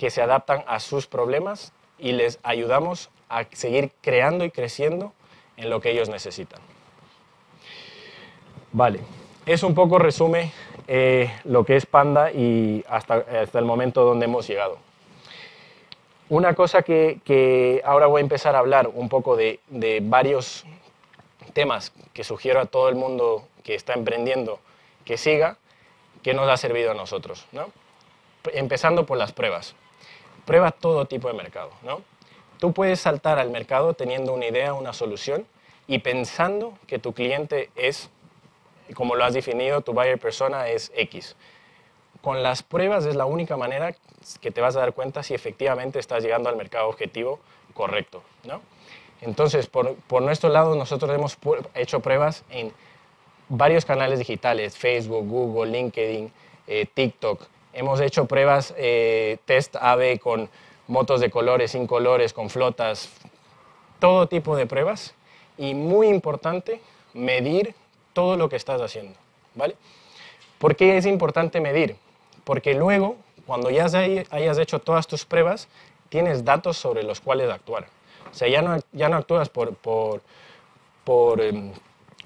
que se adaptan a sus problemas y les ayudamos a seguir creando y creciendo en lo que ellos necesitan. Vale, eso un poco resume eh, lo que es Panda y hasta, hasta, el momento donde hemos llegado. Una cosa que, que ahora voy a empezar a hablar un poco de, de varios temas que sugiero a todo el mundo que está emprendiendo que siga, que nos ha servido a nosotros. ¿no? Empezando por las pruebas. Prueba todo tipo de mercado, ¿no? Tú puedes saltar al mercado teniendo una idea, una solución y pensando que tu cliente es, como lo has definido, tu buyer persona es X. Con las pruebas es la única manera que te vas a dar cuenta si efectivamente estás llegando al mercado objetivo correcto, ¿no? Entonces, por, nuestro lado, nosotros hemos hecho pruebas en varios canales digitales, Facebook, Google, LinkedIn, eh, TikTok, Hemos hecho pruebas, eh, test AVE con motos de colores, sin colores, con flotas, todo tipo de pruebas. Y muy importante, medir todo lo que estás haciendo, ¿vale? ¿Por qué es importante medir? Porque luego, cuando ya hayas hecho todas tus pruebas, tienes datos sobre los cuales actuar. O sea, ya no, ya no actúas por, por, em,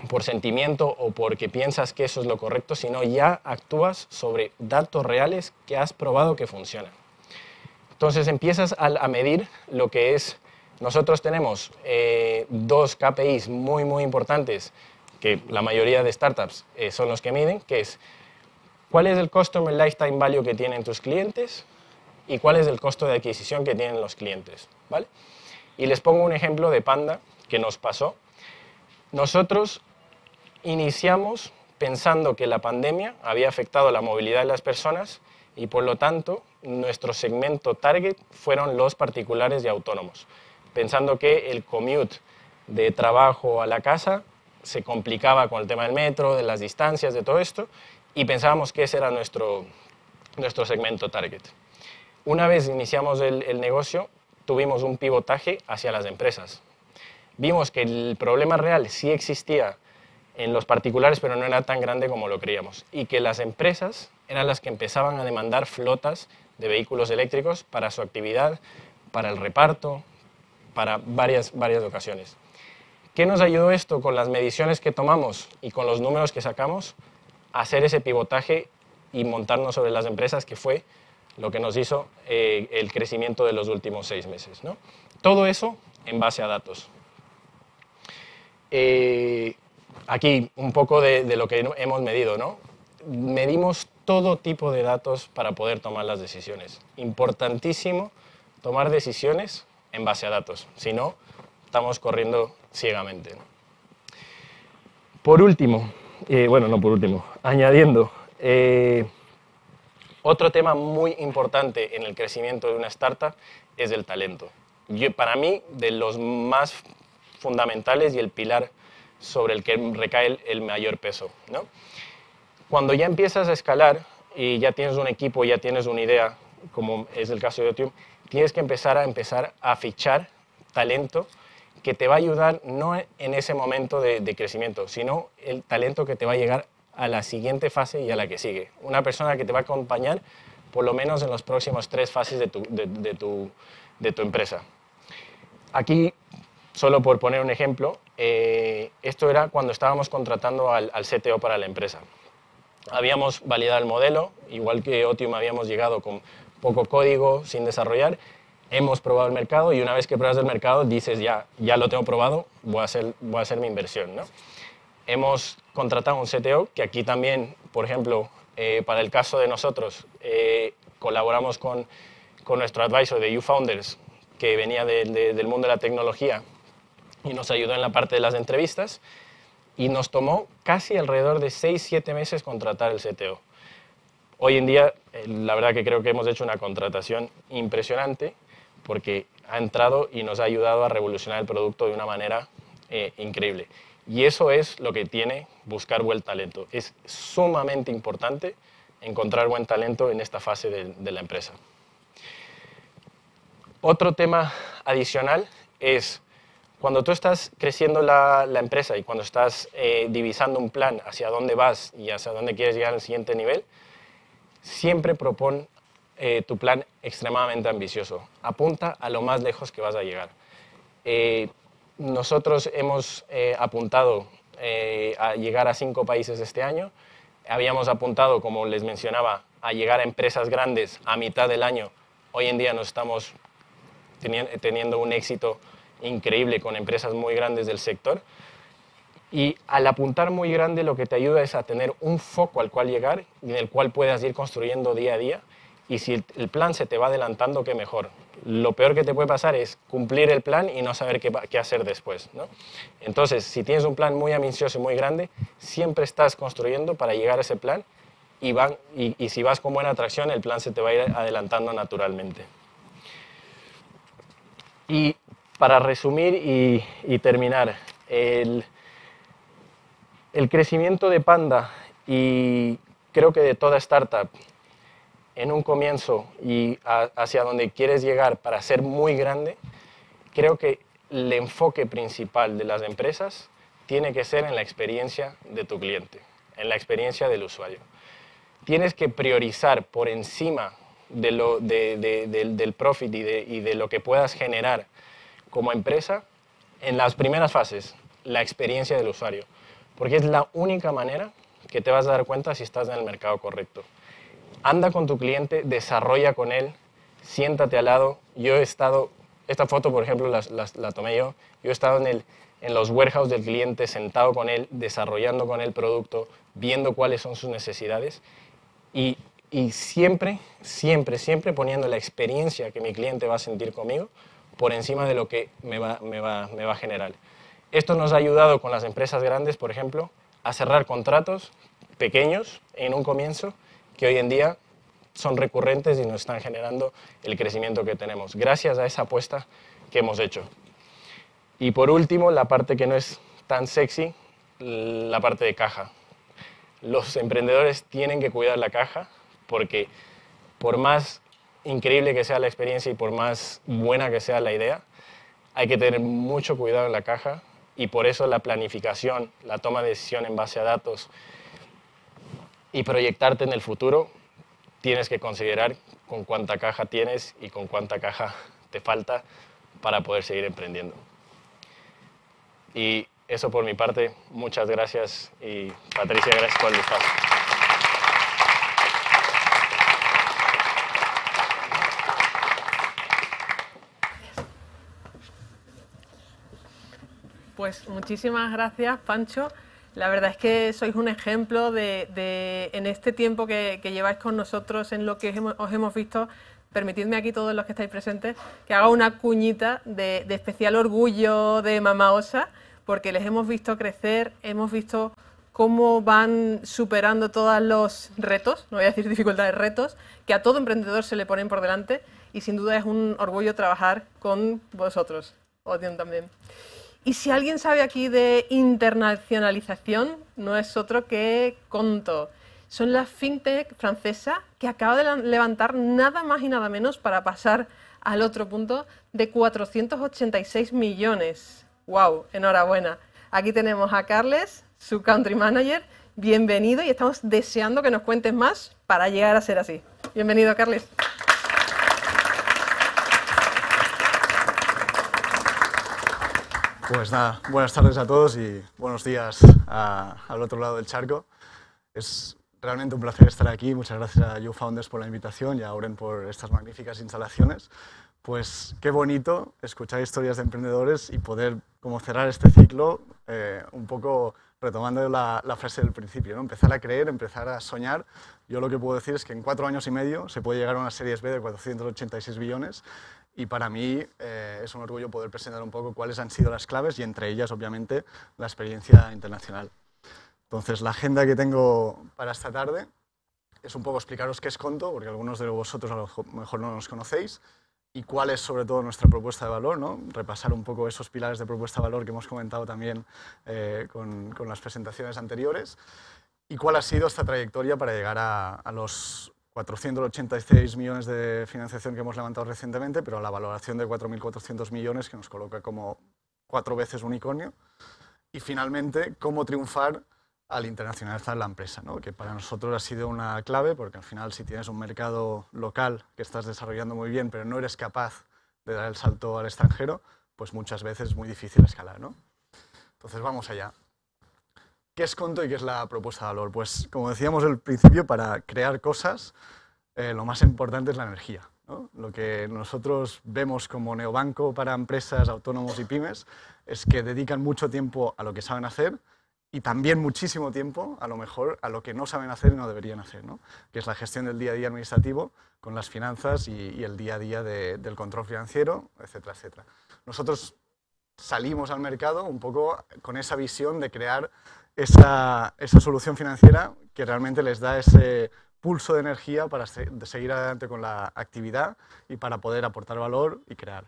por sentimiento o porque piensas que eso es lo correcto, sino ya actúas sobre datos reales que has probado que funcionan. Entonces empiezas a, medir lo que es, nosotros tenemos eh, dos KPIs muy, muy importantes que la mayoría de startups eh, son los que miden, que es cuál es el Customer Lifetime Value que tienen tus clientes y cuál es el costo de adquisición que tienen los clientes. ¿vale? Y les pongo un ejemplo de Panda que nos pasó nosotros iniciamos pensando que la pandemia había afectado la movilidad de las personas y por lo tanto nuestro segmento target fueron los particulares y autónomos, pensando que el commute de trabajo a la casa se complicaba con el tema del metro, de las distancias, de todo esto, y pensábamos que ese era nuestro, segmento target. Una vez iniciamos el negocio, tuvimos un pivotaje hacia las empresas, vimos que el problema real sí existía en los particulares, pero no era tan grande como lo creíamos, y que las empresas eran las que empezaban a demandar flotas de vehículos eléctricos para su actividad, para el reparto, para varias, varias ocasiones. ¿Qué nos ayudó esto con las mediciones que tomamos y con los números que sacamos? Hacer ese pivotaje y montarnos sobre las empresas, que fue lo que nos hizo eh, el crecimiento de los últimos seis meses. ¿no? Todo eso en base a datos. Eh, aquí un poco de, lo que hemos medido, ¿no? Medimos todo tipo de datos para poder tomar las decisiones. Importantísimo tomar decisiones en base a datos, si no, estamos corriendo ciegamente. Por último, eh, bueno, no por último, añadiendo, eh, otro tema muy importante en el crecimiento de una startup es el talento. Yo, para mí, de los más fundamentales y el pilar sobre el que recae el, mayor peso. Cuando ya empiezas a escalar y ya tienes un equipo, ya tienes una idea, como es el caso de YouTube, tienes que empezar a empezar a fichar talento que te va a ayudar no en ese momento de, crecimiento, sino el talento que te va a llegar a la siguiente fase y a la que sigue. Una persona que te va a acompañar por lo menos en las próximas tres fases de tu, tu, de tu, empresa. Aquí Solo por poner un ejemplo, eh, esto era cuando estábamos contratando al, CTO para la empresa. Habíamos validado el modelo, igual que Otium habíamos llegado con poco código, sin desarrollar, hemos probado el mercado y una vez que pruebas el mercado dices ya, ya lo tengo probado, voy a hacer, voy a hacer mi inversión. ¿no? Hemos contratado un CTO que aquí también, por ejemplo, eh, para el caso de nosotros, eh, colaboramos con, nuestro advisor de U-Founders, que venía del mundo de la tecnología y nos ayudó en la parte de las entrevistas y nos tomó casi alrededor de 6-7 meses contratar el CTO. Hoy en día, eh, la verdad que creo que hemos hecho una contratación impresionante porque ha entrado y nos ha ayudado a revolucionar el producto de una manera eh, increíble. Y eso es lo que tiene buscar buen talento. Es sumamente importante encontrar buen talento en esta fase de la empresa. Otro tema adicional es cuando tú estás creciendo la, empresa y cuando estás eh, divisando un plan hacia dónde vas y hacia dónde quieres llegar al siguiente nivel, siempre propon eh, tu plan extremadamente ambicioso. Apunta a lo más lejos que vas a llegar. Eh, nosotros hemos apuntado a llegar a cinco países este año. Habíamos apuntado, como les mencionaba, a llegar a empresas grandes a mitad del año. Hoy en día nos estamos teniendo un éxito increíble con empresas muy grandes del sector. Y al apuntar muy grande lo que te ayuda es a tener un foco al cual llegar y en el cual puedas ir construyendo día a día. Y si el plan se te va adelantando, qué mejor. Lo peor que te puede pasar es cumplir el plan y no saber qué, qué hacer después. ¿no? Entonces, si tienes un plan muy ambicioso y muy grande, siempre estás construyendo para llegar a ese plan y, van, y, y si vas con buena atracción, el plan se te va a ir adelantando naturalmente. Y para resumir y, terminar, el, crecimiento de Panda y creo que de toda startup en un comienzo y hacia donde quieres llegar para ser muy grande, creo que el enfoque principal de las empresas tiene que ser en la experiencia de tu cliente, en la experiencia del usuario. Tienes que priorizar por encima de lo, del, profit y de lo que puedas generar como empresa en las primeras fases, la experiencia del usuario, porque es la única manera que te vas a dar cuenta si estás en el mercado correcto. Anda con tu cliente, desarrolla con él, siéntate al lado. Yo he estado, esta foto por ejemplo la, tomé yo, yo he estado en, los warehouses del cliente sentado con él, desarrollando con él producto, viendo cuáles son sus necesidades y siempre, siempre, siempre poniendo la experiencia que mi cliente va a sentir conmigo por encima de lo que me va, a generar. Esto nos ha ayudado con las empresas grandes, por ejemplo, a cerrar contratos pequeños en un comienzo que hoy en día son recurrentes y nos están generando el crecimiento que tenemos, gracias a esa apuesta que hemos hecho. Y por último, la parte que no es tan sexy, la parte de caja. Los emprendedores tienen que cuidar la caja porque por más increíble que sea la experiencia y por más buena que sea la idea, hay que tener mucho cuidado en la caja y por eso la planificación, la toma de decisión en base a datos y proyectarte en el futuro, tienes que considerar con cuánta caja tienes y con cuánta caja te falta para poder seguir emprendiendo. Y eso por mi parte, muchas gracias y Patricia, gracias por el espacio. Pues muchísimas gracias, Pancho. La verdad es que sois un ejemplo de, en este tiempo que, lleváis con nosotros, en lo que os hemos, visto, permitidme aquí todos los que estáis presentes, que haga una cuñita de, especial orgullo de Mamá Osa, porque les hemos visto crecer, hemos visto cómo van superando todos los retos, no voy a decir dificultades, retos, que a todo emprendedor se le ponen por delante y sin duda es un orgullo trabajar con vosotros, también. Y si alguien sabe aquí de internacionalización, no es otro que Conto. Son la fintech francesa que acaba de levantar nada más y nada menos para pasar al otro punto de 486 millones. ¡Wow! Enhorabuena. Aquí tenemos a Carles, su country manager. Bienvenido y estamos deseando que nos cuentes más para llegar a ser así. Bienvenido, Carles. Pues nada, buenas tardes a todos y buenos días al otro lado del charco. Es realmente un placer estar aquí. Muchas gracias a YouFounders por la invitación y a Oren por estas magníficas instalaciones. Pues qué bonito escuchar historias de emprendedores y poder como cerrar este ciclo eh, un poco retomando la, frase del principio, ¿no? empezar a creer, empezar a soñar. Yo lo que puedo decir es que en cuatro años y medio se puede llegar a una serie B de 486 billones y para mí eh, es un orgullo poder presentar un poco cuáles han sido las claves y entre ellas, obviamente, la experiencia internacional. Entonces, la agenda que tengo para esta tarde es un poco explicaros qué es Conto, porque algunos de vosotros a lo mejor no nos conocéis, y cuál es sobre todo nuestra propuesta de valor, ¿no? repasar un poco esos pilares de propuesta de valor que hemos comentado también eh, con, las presentaciones anteriores, y cuál ha sido esta trayectoria para llegar a los 486 millones de financiación que hemos levantado recientemente, pero a la valoración de 4.400 millones que nos coloca como cuatro veces unicornio. Y finalmente, cómo triunfar al internacionalizar la empresa, ¿no? que para nosotros ha sido una clave, porque al final si tienes un mercado local que estás desarrollando muy bien, pero no eres capaz de dar el salto al extranjero, pues muchas veces es muy difícil escalar. ¿no? Entonces vamos allá. ¿Qué es Conto y qué es la propuesta de valor? Pues, como decíamos al principio, para crear cosas, eh, lo más importante es la energía. Lo que nosotros vemos como neobanco para empresas, autónomos y pymes es que dedican mucho tiempo a lo que saben hacer y también muchísimo tiempo, a lo mejor, a lo que no saben hacer y no deberían hacer, ¿no? que es la gestión del día a día administrativo con las finanzas y, el día a día del control financiero, etcétera, etcétera. Nosotros salimos al mercado un poco con esa visión de crear esa, solución financiera que realmente les da ese pulso de energía para seguir adelante con la actividad y para poder aportar valor y crear.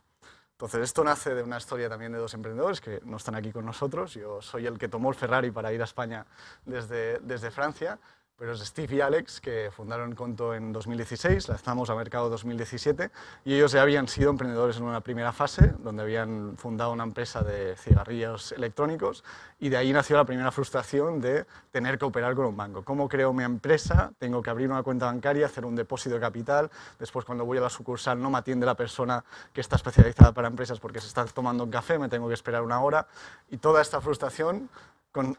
Entonces, esto nace de una historia también de dos emprendedores que no están aquí con nosotros. Yo soy el que tomó el Ferrari para ir a España desde Francia pero es Steve y Alex, que fundaron Conto en 2016, lanzamos a mercado 2017, y ellos ya habían sido emprendedores en una primera fase, donde habían fundado una empresa de cigarrillos electrónicos, y de ahí nació la primera frustración de tener que operar con un banco. ¿Cómo creo mi empresa? Tengo que abrir una cuenta bancaria, hacer un depósito de capital, después cuando voy a la sucursal no me atiende la persona que está especializada para empresas porque se está tomando un café, me tengo que esperar una hora, y toda esta frustración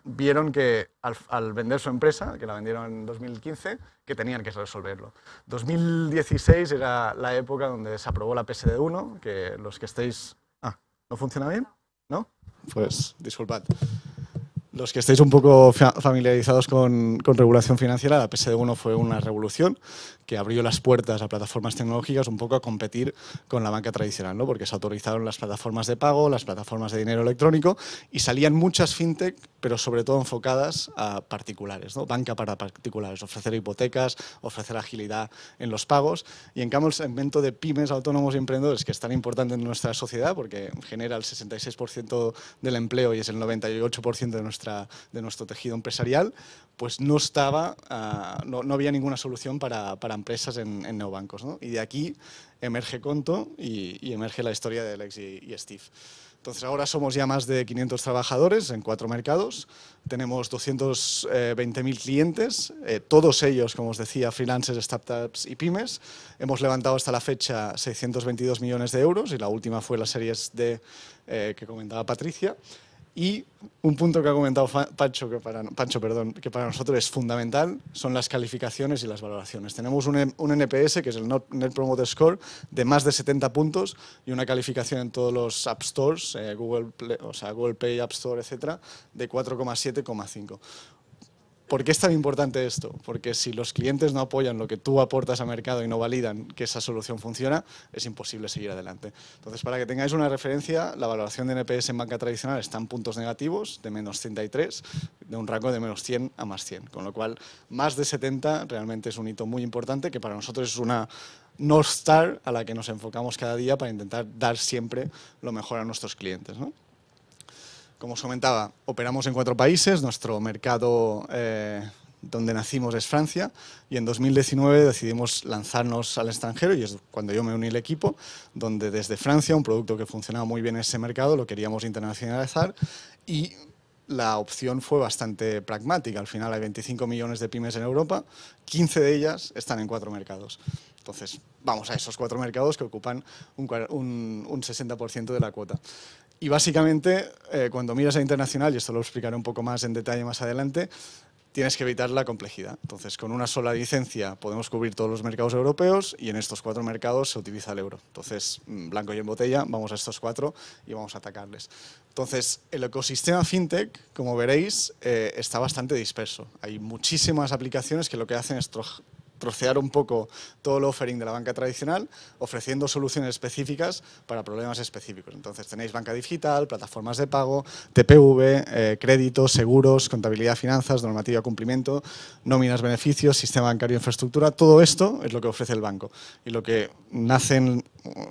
vieron que al, vender su empresa, que la vendieron en 2015, que tenían que resolverlo. 2016 era la época donde se aprobó la PSD1, que los que estéis... Ah, ¿no funciona bien? ¿No? Pues, disculpad. Los que estéis un poco familiarizados con, regulación financiera, la PSD1 fue una revolución que abrió las puertas a plataformas tecnológicas un poco a competir con la banca tradicional, ¿no? porque se autorizaron las plataformas de pago, las plataformas de dinero electrónico y salían muchas fintech, pero sobre todo enfocadas a particulares, ¿no? banca para particulares, ofrecer hipotecas, ofrecer agilidad en los pagos y en cambio el segmento de pymes, autónomos y emprendedores que es tan importante en nuestra sociedad porque genera el 66% del empleo y es el 98% de nuestra de nuestro tejido empresarial, pues no estaba, ah, no, había ninguna solución para, empresas en, en neobancos. Y de aquí emerge Conto y, emerge la historia de Alex y, Steve. Entonces ahora somos ya más de 500 trabajadores en cuatro mercados, tenemos 220.000 eh, clientes, eh, todos ellos, como os decía, freelancers, startups y pymes. Hemos levantado hasta la fecha 622 millones de euros y la última fue la series D eh, que comentaba Patricia. Y un punto que ha comentado Pancho, que para, nosotros es fundamental, son las calificaciones y las valoraciones. Tenemos un, NPS, que es el Net Promoter Score, de más de 70 puntos y una calificación en todos los App Stores, eh, Google, Play, Google App Store, etcétera, de 4,7,5. ¿Por qué es tan importante esto? Porque si los clientes no apoyan lo que tú aportas a mercado y no validan que esa solución funciona, es imposible seguir adelante. Entonces, para que tengáis una referencia, la valoración de NPS en banca tradicional está en puntos negativos, de menos 33, de un rango de menos 100 a más 100. Con lo cual, más de 70 realmente es un hito muy importante que para nosotros es una North Star a la que nos enfocamos cada día para intentar dar siempre lo mejor a nuestros clientes. ¿no? Como os comentaba, operamos en cuatro países, nuestro mercado eh, donde nacimos es Francia y en 2019 decidimos lanzarnos al extranjero y es cuando yo me uní al equipo, donde desde Francia, un producto que funcionaba muy bien en ese mercado, lo queríamos internacionalizar y la opción fue bastante pragmática. Al final hay 25 millones de pymes en Europa, 15 de ellas están en cuatro mercados. Entonces, vamos a esos cuatro mercados que ocupan un, un 60% de la cuota. Y básicamente, eh, cuando miras a internacional, y esto lo explicaré un poco más en detalle más adelante, tienes que evitar la complejidad. Entonces, con una sola licencia podemos cubrir todos los mercados europeos y en estos cuatro mercados se utiliza el euro. Entonces, mm, blanco y en botella, vamos a estos cuatro y vamos a atacarles. Entonces, el ecosistema fintech, como veréis, eh, está bastante disperso. Hay muchísimas aplicaciones que lo que hacen es trocear un poco todo el offering de la banca tradicional, ofreciendo soluciones específicas para problemas específicos. Entonces tenéis banca digital, plataformas de pago, TPV, eh, créditos, seguros, contabilidad, finanzas, normativa, cumplimiento, nóminas, beneficios, sistema bancario, infraestructura. Todo esto es lo que ofrece el banco y lo que nacen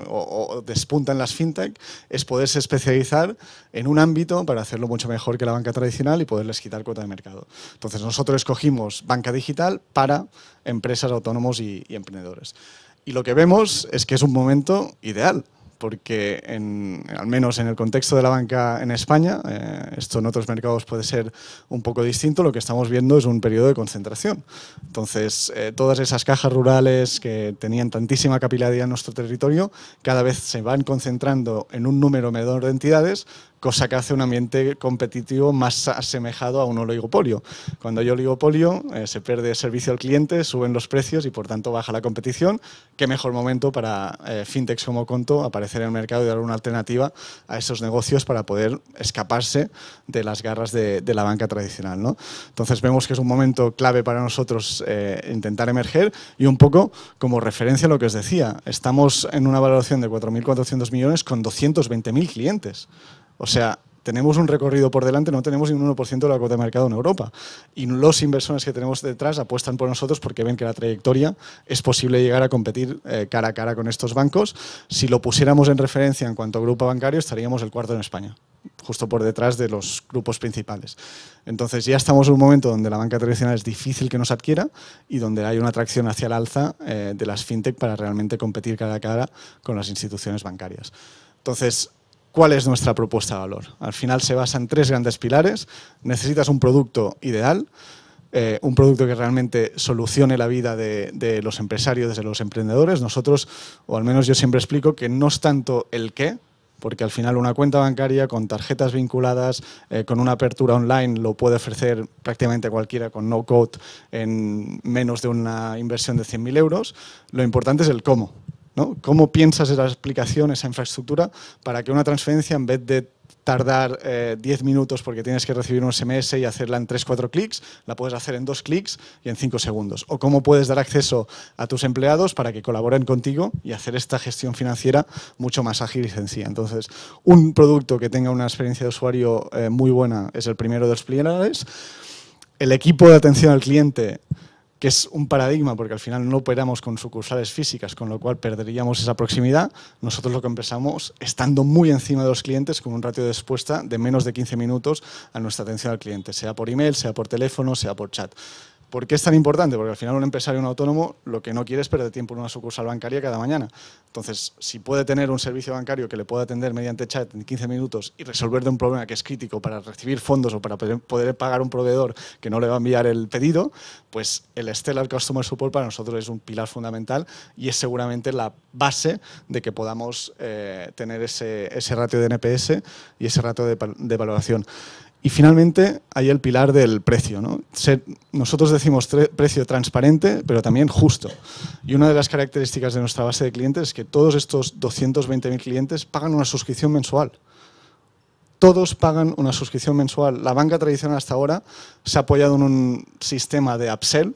o, despunta en las fintech es poderse especializar en un ámbito para hacerlo mucho mejor que la banca tradicional y poderles quitar cuota de mercado. Entonces nosotros escogimos banca digital para empresas, autónomos y emprendedores. Y lo que vemos es que es un momento ideal porque al menos en el contexto de la banca en España, eh, esto en otros mercados puede ser un poco distinto, lo que estamos viendo es un periodo de concentración. Entonces, eh, todas esas cajas rurales que tenían tantísima capilaridad en nuestro territorio, cada vez se van concentrando en un número menor de entidades, cosa que hace un ambiente competitivo más asemejado a un oligopolio. Cuando hay oligopolio, eh, se pierde servicio al cliente, suben los precios y por tanto baja la competición. Qué mejor momento para eh, fintech fintechs como Conto aparecer en el mercado y dar una alternativa a esos negocios para poder escaparse de las garras de, la banca tradicional. ¿no? Entonces vemos que es un momento clave para nosotros eh, intentar emerger y un poco como referencia a lo que os decía, estamos en una valoración de 4.400 millones con 220.000 clientes. O sea, tenemos un recorrido por delante, no tenemos ni un 1% de la cuota de mercado en Europa. Y los inversores que tenemos detrás apuestan por nosotros porque ven que la trayectoria es posible llegar a competir eh, cara a cara con estos bancos. Si lo pusiéramos en referencia en cuanto a grupo bancario, estaríamos el cuarto en España, justo por detrás de los grupos principales. Entonces ya estamos en un momento donde la banca tradicional es difícil que nos adquiera y donde hay una atracción hacia el alza eh, de las fintech para realmente competir cara a cara con las instituciones bancarias. Entonces, ¿Cuál es nuestra propuesta de valor? Al final se basa en tres grandes pilares. Necesitas un producto ideal, eh, un producto que realmente solucione la vida de, los empresarios, de los emprendedores. Nosotros, o al menos yo siempre explico, que no es tanto el qué, porque al final una cuenta bancaria con tarjetas vinculadas, eh, con una apertura online, lo puede ofrecer prácticamente cualquiera con no code en menos de una inversión de 100.000 euros. Lo importante es el cómo. ¿Cómo piensas esa aplicación, esa infraestructura, para que una transferencia, en vez de tardar 10 eh, minutos porque tienes que recibir un SMS y hacerla en 3-4 clics, la puedes hacer en 2 clics y en 5 segundos. O cómo puedes dar acceso a tus empleados para que colaboren contigo y hacer esta gestión financiera mucho más ágil y sencilla. Entonces, un producto que tenga una experiencia de usuario eh, muy buena es el primero de los pilares. El equipo de atención al cliente que es un paradigma porque al final no operamos con sucursales físicas, con lo cual perderíamos esa proximidad. Nosotros lo que empezamos estando muy encima de los clientes con un ratio de respuesta de menos de 15 minutos a nuestra atención al cliente, sea por email, sea por teléfono, sea por chat. ¿Por qué es tan importante? Porque al final un empresario, un autónomo, lo que no quiere es perder tiempo en una sucursal bancaria cada mañana. Entonces, si puede tener un servicio bancario que le pueda atender mediante chat en 15 minutos y resolver de un problema que es crítico para recibir fondos o para poder pagar un proveedor que no le va a enviar el pedido, pues el Stellar Customer Support para nosotros es un pilar fundamental y es seguramente la base de que podamos eh, tener ese, ese ratio de NPS y ese ratio de, de valoración. Y finalmente hay el pilar del precio. ¿no? nosotros decimos precio transparente, pero también justo. Y una de las características de nuestra base de clientes es que todos estos 220.000 clientes pagan una suscripción mensual. Todos pagan una suscripción mensual. La banca tradicional hasta ahora se ha apoyado en un sistema de upsell,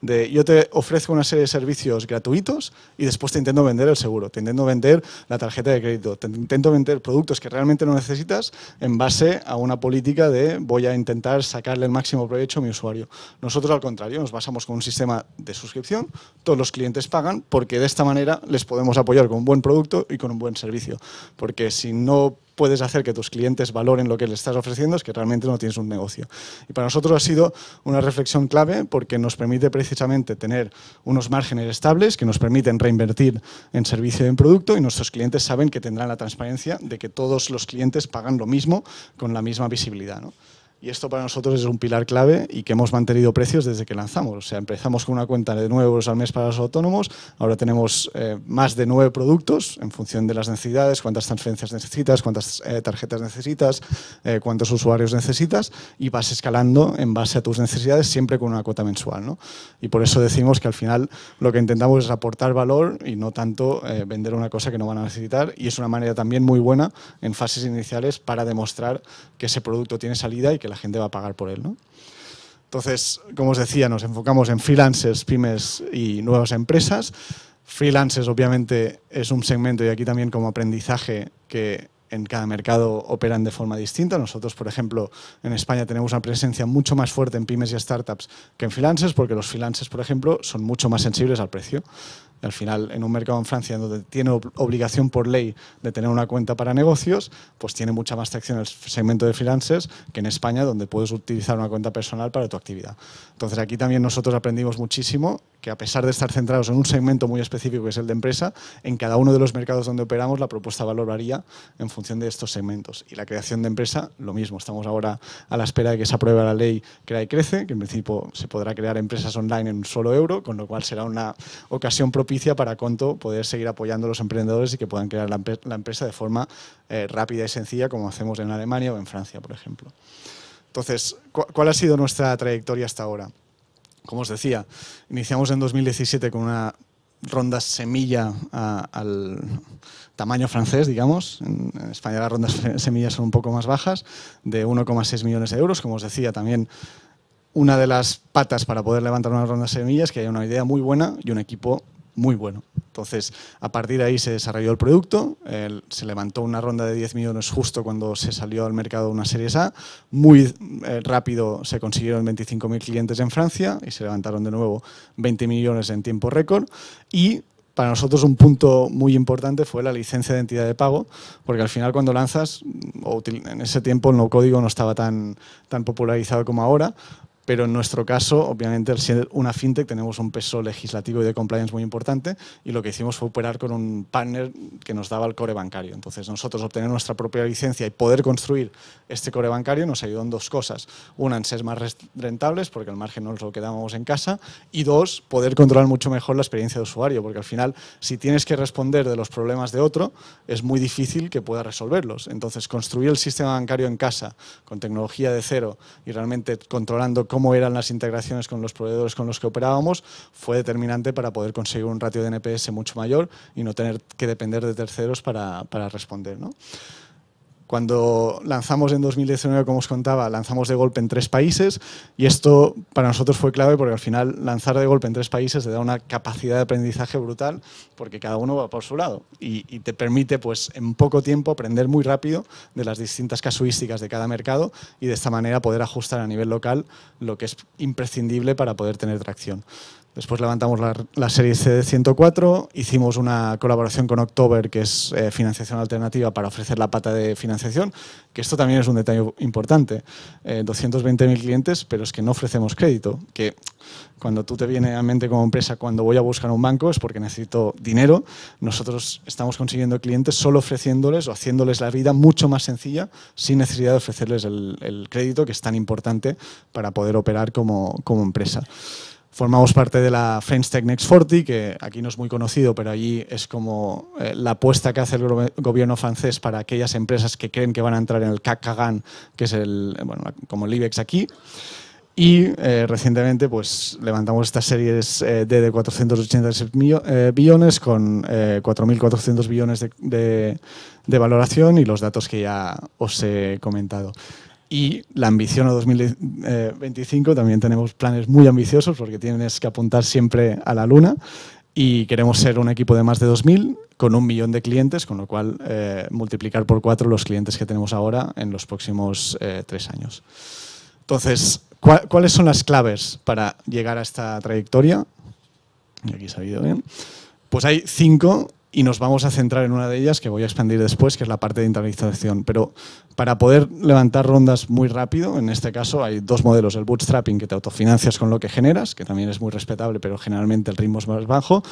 de yo te ofrezco una serie de servicios gratuitos y después te intento vender el seguro, te intento vender la tarjeta de crédito, te intento vender productos que realmente no necesitas en base a una política de voy a intentar sacarle el máximo provecho a mi usuario. Nosotros al contrario, nos basamos con un sistema de suscripción, todos los clientes pagan porque de esta manera les podemos apoyar con un buen producto y con un buen servicio. Porque si no puedes hacer que tus clientes valoren lo que les estás ofreciendo es que realmente no tienes un negocio. Y para nosotros ha sido una reflexión clave porque nos permite precisamente tener unos márgenes estables que nos permiten reinvertir en servicio y en producto y nuestros clientes saben que tendrán la transparencia de que todos los clientes pagan lo mismo con la misma visibilidad. Y esto para nosotros es un pilar clave y que hemos mantenido precios desde que lanzamos. O sea, empezamos con una cuenta de 9 al mes para los autónomos, ahora tenemos eh, más de 9 productos en función de las necesidades, cuántas transferencias necesitas, cuántas eh, tarjetas necesitas, eh, cuántos usuarios necesitas y vas escalando en base a tus necesidades siempre con una cuota mensual. ¿no? Y por eso decimos que al final lo que intentamos es aportar valor y no tanto vender una cosa que no van a necesitar y es una manera también muy buena en fases iniciales para demostrar que ese producto tiene salida y que la gente va a pagar por él, ¿no? Entonces, como os decía, nos enfocamos en freelancers, pymes y nuevas empresas. Freelancers, obviamente, es un segmento y aquí también como aprendizaje que en cada mercado operan de forma distinta. Nosotros, por ejemplo, en España tenemos una presencia mucho más fuerte en pymes y startups que en freelancers, porque los freelancers, por ejemplo, son mucho más sensibles al precio al final, en un mercado en Francia donde tiene obligación por ley de tener una cuenta para negocios, pues tiene mucha más tracción el segmento de freelancers que en España, donde puedes utilizar una cuenta personal para tu actividad. Entonces, aquí también nosotros aprendimos muchísimo que a pesar de estar centrados en un segmento muy específico que es el de empresa, en cada uno de los mercados donde operamos la propuesta de valor varía en función de estos segmentos. Y la creación de empresa, lo mismo. Estamos ahora a la espera de que se apruebe la ley Crea y Crece, que en principio se podrá crear empresas online en un solo euro, con lo cual será una ocasión propia para Conto poder seguir apoyando a los emprendedores y que puedan crear la, empresa de forma eh, rápida y sencilla, como hacemos en Alemania o en Francia, por ejemplo. Entonces, ¿cuál ha sido nuestra trayectoria hasta ahora? Como os decía, iniciamos en 2017 con una ronda semilla al tamaño francés, digamos. En, España las rondas semillas son un poco más bajas, de 1,6 millones de euros. Como os decía, también una de las patas para poder levantar una ronda semilla es que hay una idea muy buena y un equipo muy bueno. Entonces, a partir de ahí se desarrolló el producto, se levantó una ronda de 10 millones justo cuando se salió al mercado una serie A, muy eh, rápido se consiguieron 25.000 clientes en Francia y se levantaron de nuevo 20 millones en tiempo récord y para nosotros un punto muy importante fue la licencia de entidad de pago, porque al final cuando lanzas, en ese tiempo el no código no estaba tan, tan popularizado como ahora, pero en nuestro caso, obviamente, al ser una fintech, tenemos un peso legislativo y de compliance muy importante y lo que hicimos fue operar con un partner que nos daba el core bancario. Entonces, nosotros obtener nuestra propia licencia y poder construir este core bancario nos ayudó en dos cosas. Una, en ser más rentables, porque el margen nos lo quedábamos en casa, y dos, poder controlar mucho mejor la experiencia de usuario, porque al final, si tienes que responder de los problemas de otro, es muy difícil que pueda resolverlos. Entonces, construir el sistema bancario en casa, con tecnología de cero y realmente controlando cómo cómo eran las integraciones con los proveedores con los que operábamos fue determinante para poder conseguir un ratio de NPS mucho mayor y no tener que depender de terceros para, responder. ¿no? Cuando lanzamos en 2019, como os contaba, lanzamos de golpe en tres países y esto para nosotros fue clave porque al final lanzar de golpe en tres países te da una capacidad de aprendizaje brutal porque cada uno va por su lado y, te permite pues en poco tiempo aprender muy rápido de las distintas casuísticas de cada mercado y de esta manera poder ajustar a nivel local lo que es imprescindible para poder tener tracción. Después levantamos la, serie CD104, hicimos una colaboración con October, que es eh, financiación alternativa, para ofrecer la pata de financiación, que esto también es un detalle importante. Eh, 220.000 clientes, pero es que no ofrecemos crédito, que cuando tú te viene a mente como empresa, cuando voy a buscar un banco es porque necesito dinero, nosotros estamos consiguiendo clientes solo ofreciéndoles o haciéndoles la vida mucho más sencilla sin necesidad de ofrecerles el, el crédito, que es tan importante para poder operar como, como empresa. Formamos parte de la French Tech Next 40, que aquí no es muy conocido, pero allí es como eh, la apuesta que hace el gobierno francés para aquellas empresas que creen que van a entrar en el CAC Cagan, que es el, como el IBEX aquí. Y eh, recientemente pues, levantamos estas series eh, de 486 billones con 4.400 billones de valoración y los datos que ya os he comentado. Y la ambición a 2025 eh, también tenemos planes muy ambiciosos porque tienes que apuntar siempre a la luna y queremos ser un equipo de más de 2.000 con un millón de clientes, con lo cual eh, multiplicar por cuatro los clientes que tenemos ahora en los próximos eh, tres años. Entonces, ¿cuáles son las claves para llegar a esta trayectoria? aquí se bien. Pues hay cinco y nos vamos a centrar en una de ellas, que voy a expandir después, que es la parte de internalización. Pero para poder levantar rondas muy rápido, en este caso hay dos modelos, el bootstrapping, que te autofinancias con lo que generas, que también es muy respetable, pero generalmente el ritmo es más bajo,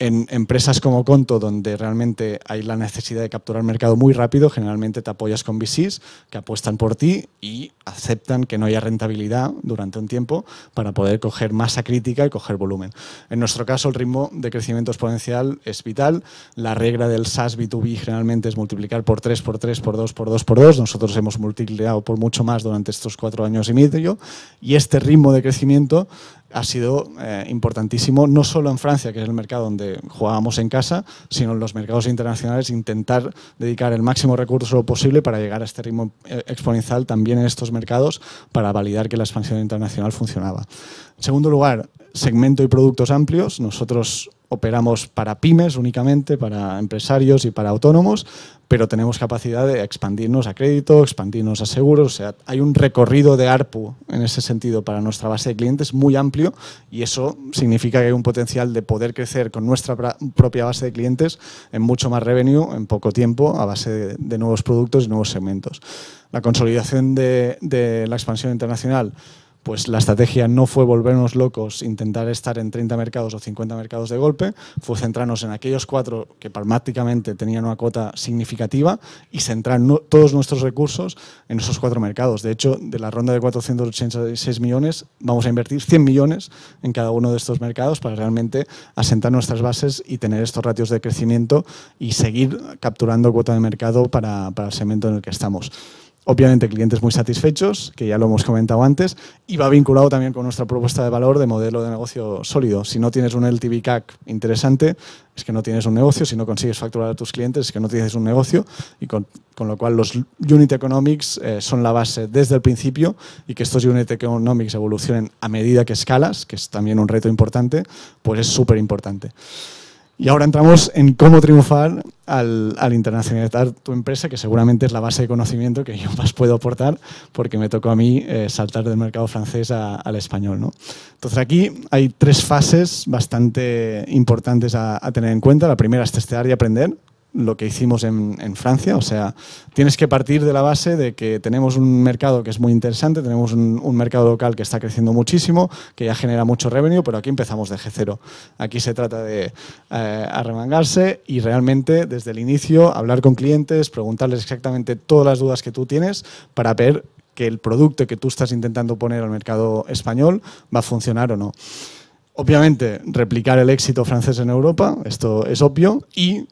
en empresas como Conto, donde realmente hay la necesidad de capturar mercado muy rápido, generalmente te apoyas con VCs que apuestan por ti y aceptan que no haya rentabilidad durante un tiempo para poder coger masa crítica y coger volumen. En nuestro caso, el ritmo de crecimiento exponencial es vital. La regla del SaaS B2B generalmente es multiplicar por 3, por 3, por 2, por 2, por 2. Nosotros hemos multiplicado por mucho más durante estos cuatro años y medio y este ritmo de crecimiento ha sido eh, importantísimo, no solo en Francia, que es el mercado donde jugábamos en casa, sino en los mercados internacionales, intentar dedicar el máximo recurso posible para llegar a este ritmo eh, exponencial también en estos mercados para validar que la expansión internacional funcionaba. En segundo lugar, segmento y productos amplios. Nosotros operamos para pymes únicamente, para empresarios y para autónomos, pero tenemos capacidad de expandirnos a crédito, expandirnos a seguros, o sea, hay un recorrido de ARPU en ese sentido para nuestra base de clientes muy amplio y eso significa que hay un potencial de poder crecer con nuestra propia base de clientes en mucho más revenue en poco tiempo a base de, nuevos productos y nuevos segmentos. La consolidación de la expansión internacional pues la estrategia no fue volvernos locos, intentar estar en 30 mercados o 50 mercados de golpe, fue centrarnos en aquellos cuatro que palmáticamente tenían una cuota significativa y centrar todos nuestros recursos en esos cuatro mercados. De hecho, de la ronda de 486 millones, vamos a invertir 100 millones en cada uno de estos mercados para realmente asentar nuestras bases y tener estos ratios de crecimiento y seguir capturando cuota de mercado para, para el segmento en el que estamos. Obviamente clientes muy satisfechos, que ya lo hemos comentado antes, y va vinculado también con nuestra propuesta de valor de modelo de negocio sólido. Si no tienes un LTV CAC interesante, es que no tienes un negocio, si no consigues facturar a tus clientes, es que no tienes un negocio, y con, lo cual los unit economics eh, son la base desde el principio y que estos unit economics evolucionen a medida que escalas, que es también un reto importante, pues es súper importante. Y ahora entramos en cómo triunfar al, internacionalizar tu empresa, que seguramente es la base de conocimiento que yo más puedo aportar, porque me tocó a mí eh, saltar del mercado francés al español. ¿no? Entonces aquí hay tres fases bastante importantes a, a tener en cuenta. La primera es testear y aprender, lo que hicimos en, Francia. O sea, tienes que partir de la base de que tenemos un mercado que es muy interesante, tenemos un, mercado local que está creciendo muchísimo, que ya genera mucho revenue, pero aquí empezamos de G0. Aquí se trata de eh, arremangarse y realmente desde el inicio hablar con clientes, preguntarles exactamente todas las dudas que tú tienes para ver que el producto que tú estás intentando poner al mercado español va a funcionar o no. Obviamente, replicar el éxito francés en Europa, esto es obvio, y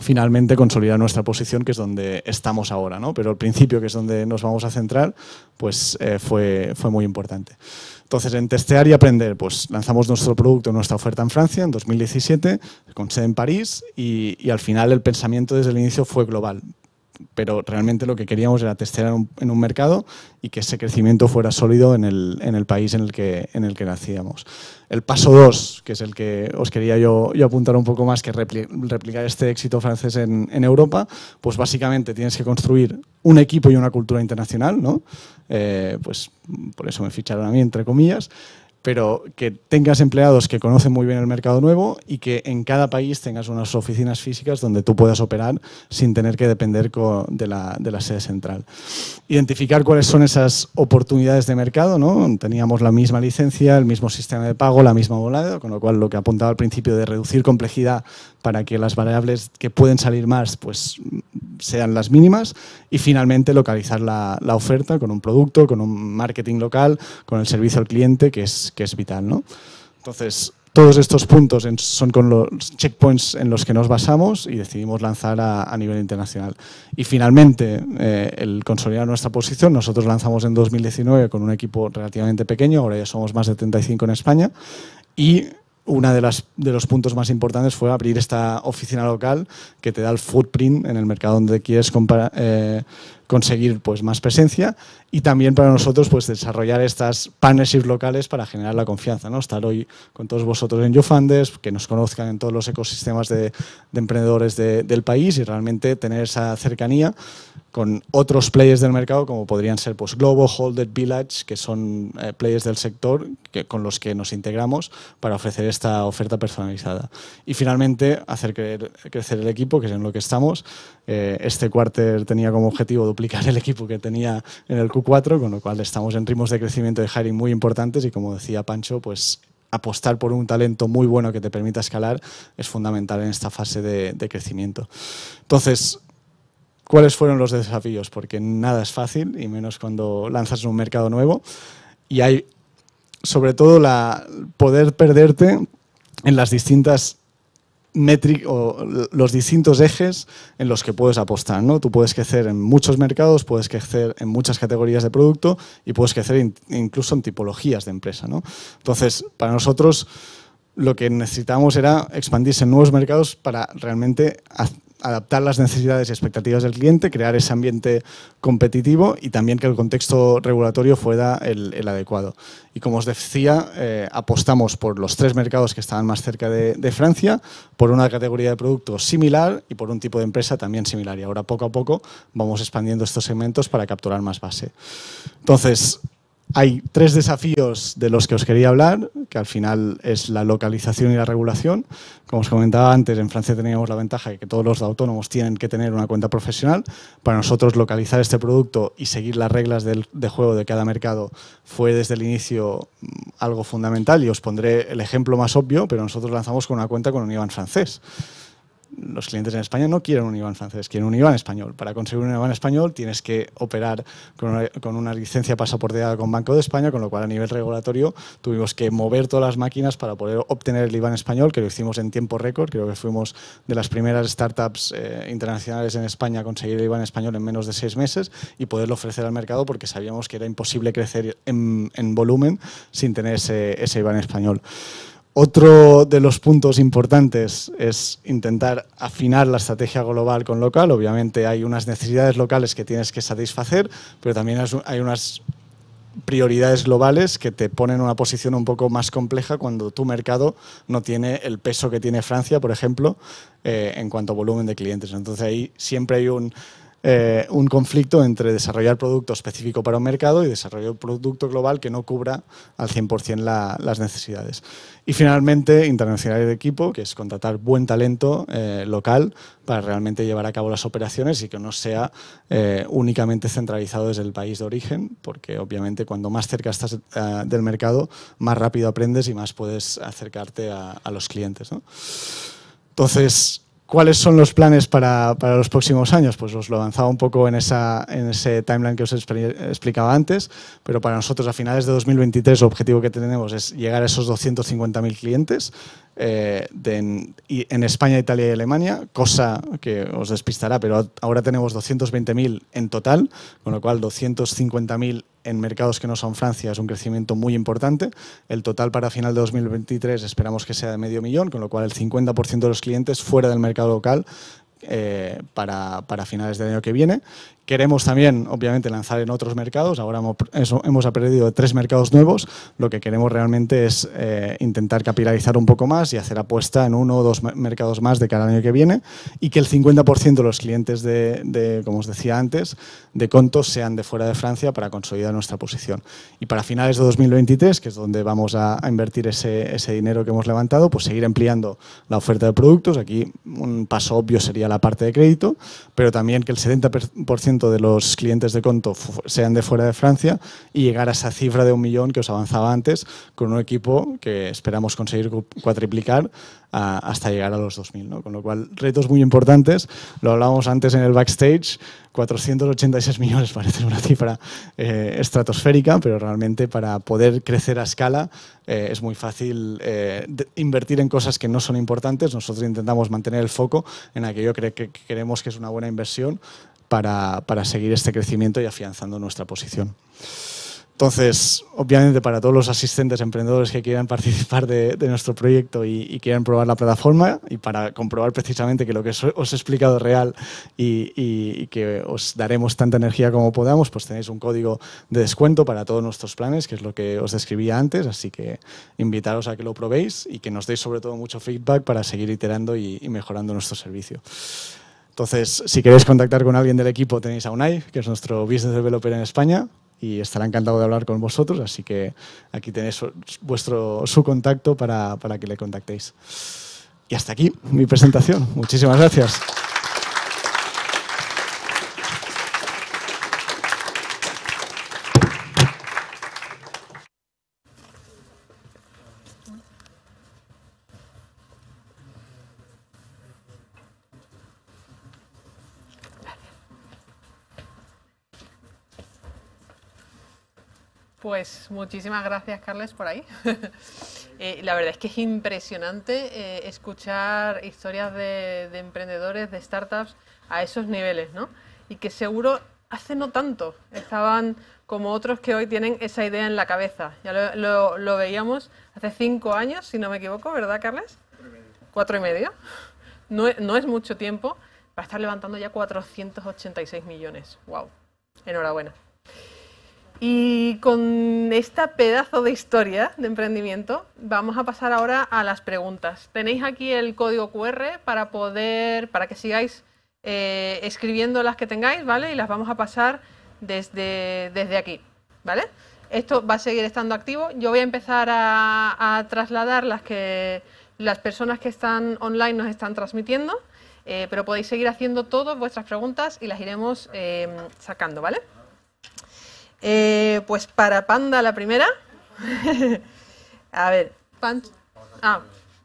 finalmente consolidar nuestra posición, que es donde estamos ahora, ¿no? Pero el principio, que es donde nos vamos a centrar, pues eh, fue, fue muy importante. Entonces, en testear y aprender, pues lanzamos nuestro producto, nuestra oferta en Francia en 2017, con sede en París, y, y al final el pensamiento desde el inicio fue global pero realmente lo que queríamos era testear en un mercado y que ese crecimiento fuera sólido en el, en el país en el, que, en el que nacíamos. El paso dos, que es el que os quería yo, yo apuntar un poco más, que replicar este éxito francés en, Europa, pues básicamente tienes que construir un equipo y una cultura internacional, ¿no? Eh, pues por eso me ficharon a mí, entre comillas pero que tengas empleados que conocen muy bien el mercado nuevo y que en cada país tengas unas oficinas físicas donde tú puedas operar sin tener que depender de la, sede central. Identificar cuáles son esas oportunidades de mercado, ¿no? Teníamos la misma licencia, el mismo sistema de pago, la misma volada, con lo cual lo que apuntaba al principio de reducir complejidad para que las variables que pueden salir más pues, sean las mínimas y finalmente localizar la, la oferta con un producto, con un marketing local, con el servicio al cliente, que es, que es vital. ¿no? Entonces, todos estos puntos son con los checkpoints en los que nos basamos y decidimos lanzar a, nivel internacional. Y finalmente, eh, el consolidar nuestra posición, nosotros lanzamos en 2019 con un equipo relativamente pequeño, ahora ya somos más de 35 en España, y uno de, las, de los puntos más importantes fue abrir esta oficina local que te da el footprint en el mercado donde quieres eh, conseguir pues, más presencia y también para nosotros pues, desarrollar estas partnerships locales para generar la confianza. ¿no? Estar hoy con todos vosotros en YouFunders, que nos conozcan en todos los ecosistemas de, emprendedores del país y realmente tener esa cercanía con otros players del mercado como podrían ser pues, Globo, Holded, Village, que son eh, players del sector que, con los que nos integramos para ofrecer esta oferta personalizada. Y finalmente, hacer crecer el equipo, que es en lo que estamos. Eh, este cuarter tenía como objetivo duplicar el equipo que tenía en el CUP con lo cual estamos en ritmos de crecimiento de hiring muy importantes y como decía Pancho, pues apostar por un talento muy bueno que te permita escalar es fundamental en esta fase de, crecimiento. Entonces, ¿cuáles fueron los desafíos? Porque nada es fácil y menos cuando lanzas un mercado nuevo y hay sobre todo la poder perderte en las distintas o los distintos ejes en los que puedes apostar. ¿no? Tú puedes crecer en muchos mercados, puedes crecer en muchas categorías de producto y puedes crecer incluso en tipologías de empresa. Entonces, para nosotros lo que necesitamos era expandirse en nuevos mercados para realmente adaptar las necesidades y expectativas del cliente, crear ese ambiente competitivo y también que el contexto regulatorio fuera el, adecuado. Y como os decía, eh, apostamos por los tres mercados que estaban más cerca de, Francia, por una categoría de producto similar y por un tipo de empresa también similar. Y ahora poco a poco vamos expandiendo estos segmentos para capturar más base. Entonces, hay tres desafíos de los que os quería hablar, que al final es la localización y la regulación. Como os comentaba antes, en Francia teníamos la ventaja de que todos los autónomos tienen que tener una cuenta profesional. Para nosotros localizar este producto y seguir las reglas del, de juego de cada mercado fue desde el inicio mm, algo fundamental y os pondré el ejemplo más obvio, pero nosotros lanzamos con una cuenta con un IBAN francés los clientes en España no quieren un IBAN francés, quieren un IBAN español. Para conseguir un IBAN español tienes que operar con una, licencia pasaporteada con Banco de España, con lo cual a nivel regulatorio tuvimos que mover todas las máquinas para poder obtener el IBAN español, que lo hicimos en tiempo récord. Creo que fuimos de las primeras startups eh, internacionales en España a conseguir el IBAN español en menos de seis meses y poderlo ofrecer al mercado porque sabíamos que era imposible crecer en, volumen sin tener ese, ese IBAN español. Otro de los puntos importantes es intentar afinar la estrategia global con local. Obviamente hay unas necesidades locales que tienes que satisfacer, pero también hay unas prioridades globales que te ponen en una posición un poco más compleja cuando tu mercado no tiene el peso que tiene Francia, por ejemplo, eh, en cuanto a volumen de clientes. Entonces ahí siempre hay un eh, un conflicto entre desarrollar producto específico para un mercado y desarrollar un producto global que no cubra al 100% la, las necesidades. Y finalmente, internacional de equipo, que es contratar buen talento eh, local para realmente llevar a cabo las operaciones y que no sea eh, únicamente centralizado desde el país de origen, porque obviamente cuando más cerca estás del mercado, más rápido aprendes y más puedes acercarte a, los clientes. Entonces, ¿Cuáles son los planes para, los próximos años? Pues os lo avanzaba un poco en, esa, en ese timeline que os explicaba antes, pero para nosotros a finales de 2023 el objetivo que tenemos es llegar a esos 250.000 clientes eh, en, en, España, Italia y Alemania, cosa que os despistará, pero ahora tenemos 220.000 en total, con lo cual 250.000 en mercados que no son Francia es un crecimiento muy importante. El total para final de 2023 esperamos que sea de medio millón, con lo cual el 50% de los clientes fuera del mercado local eh, para, para, finales del año que viene Queremos también, obviamente, lanzar en otros mercados. Ahora hemos aprendido tres mercados nuevos. Lo que queremos realmente es eh, intentar capitalizar un poco más y hacer apuesta en uno o dos mercados más de cada año que viene y que el 50% de los clientes de, como os decía antes, de Contos sean de fuera de Francia para consolidar nuestra posición. Y para finales de 2023, que es donde vamos a, invertir ese, ese dinero que hemos levantado, pues seguir ampliando la oferta de productos. Aquí un paso obvio sería la parte de crédito, pero también que el 70% de los clientes de Conto sean de fuera de Francia y llegar a esa cifra de un millón que os avanzaba antes con un equipo que esperamos conseguir cuatriplicar hasta llegar a los 2.000. ¿no? Con lo cual, retos muy importantes. Lo hablábamos antes en el backstage, 486 millones parece una cifra eh, estratosférica, pero realmente para poder crecer a escala eh, es muy fácil eh, invertir en cosas que no son importantes. Nosotros intentamos mantener el foco en aquello que, que, que queremos que es una buena inversión para, para seguir este crecimiento y afianzando nuestra posición. Entonces, obviamente para todos los asistentes emprendedores que quieran participar de, nuestro proyecto y, quieran probar la plataforma y para comprobar precisamente que lo que os he explicado es real y, y, que os daremos tanta energía como podamos, pues tenéis un código de descuento para todos nuestros planes, que es lo que os describía antes, así que invitaros a que lo probéis y que nos deis sobre todo mucho feedback para seguir iterando y mejorando nuestro servicio. Entonces, si queréis contactar con alguien del equipo, tenéis a Unai, que es nuestro business developer en España, y estará encantado de hablar con vosotros, así que aquí tenéis vuestro, su contacto para que le contactéis. Y hasta aquí mi presentación. Muchísimas gracias. muchísimas gracias, Carles, por ahí. Eh, la verdad es que es impresionante eh, escuchar historias de, emprendedores, de startups a esos niveles, ¿no? Y que seguro hace no tanto estaban como otros que hoy tienen esa idea en la cabeza. Ya lo, veíamos hace cinco años, si no me equivoco, ¿verdad, Carles? Cuatro y medio. No, no es mucho tiempo para estar levantando ya 486 millones. ¡Wow! Enhorabuena. Y con este pedazo de historia de emprendimiento, vamos a pasar ahora a las preguntas. Tenéis aquí el código QR para poder, para que sigáis eh, escribiendo las que tengáis, ¿vale? Y las vamos a pasar desde, aquí, ¿vale? Esto va a seguir estando activo. Yo voy a empezar a, trasladar las que las personas que están online nos están transmitiendo, eh, pero podéis seguir haciendo todas vuestras preguntas y las iremos eh, sacando, ¿vale? Eh, pues para Panda la primera. a ver, Ah,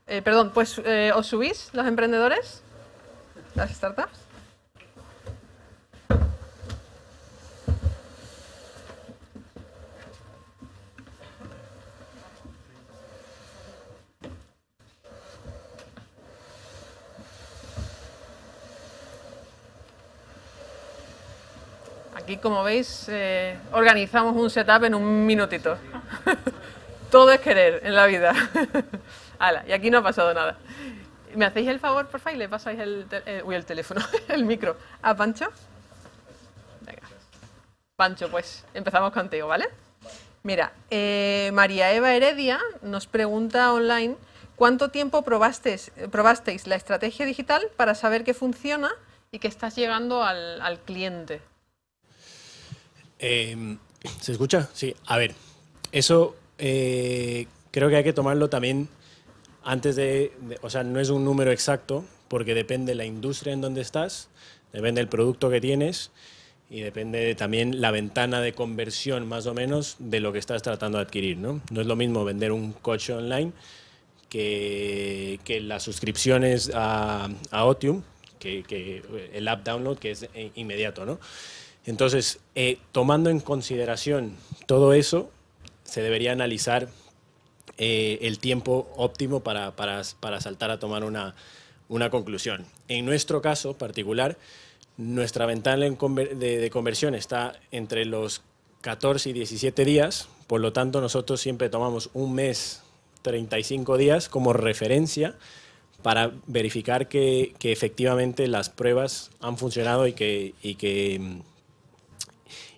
eh, perdón, pues eh, os subís los emprendedores, las startups. Y como veis, eh, organizamos un setup en un minutito. Todo es querer en la vida. y aquí no ha pasado nada. ¿Me hacéis el favor, por favor, y le pasáis el, eh, teléfono, el micro a Pancho? Venga. Pancho, pues empezamos contigo, ¿vale? Mira, eh, María Eva Heredia nos pregunta online, ¿cuánto tiempo probasteis, la estrategia digital para saber que funciona y que estás llegando al cliente? Em, ¿Se escucha? Sí. A ver, eso eh, creo que hay que tomarlo también antes de, O sea, no es un número exacto, porque depende la industria en donde estás, depende del producto que tienes y depende también la ventana de conversión, más o menos, de lo que estás tratando de adquirir. No, no es lo mismo vender un coche online que, las suscripciones a, Otium, que, que el app download, que es eh, inmediato, ¿no? Entonces, eh, tomando en consideración todo eso, se debería analizar eh, el tiempo óptimo para, saltar a tomar una, una, conclusión. En nuestro caso particular, nuestra ventana de, conversión está entre los 14 y 17 días, por lo tanto nosotros siempre tomamos un mes, 35 días como referencia para verificar que, que efectivamente las pruebas han funcionado y que, y que mm,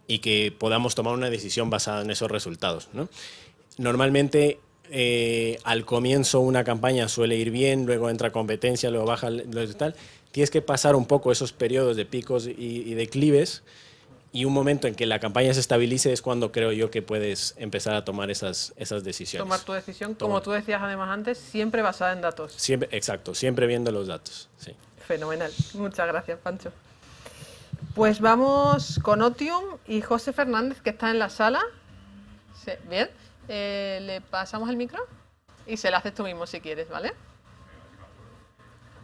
y que podamos tomar una decisión basada en esos resultados. Normalmente eh, al comienzo una campaña suele ir bien, luego entra competencia, luego baja, lo tal. Tienes que pasar un poco esos periodos de picos y, declives y un momento en que la campaña se estabilice es cuando creo yo que puedes empezar a tomar esas, esas decisiones. Tomar tu decisión, como tú decías además antes, siempre basada en datos. Siempre, exacto, siempre viendo los datos. Sí. Fenomenal. Muchas gracias, Pancho. Pues vamos con Otium y José Fernández, que está en la sala. bien. Eh, le pasamos el micro y se la haces tú mismo si quieres, ¿vale?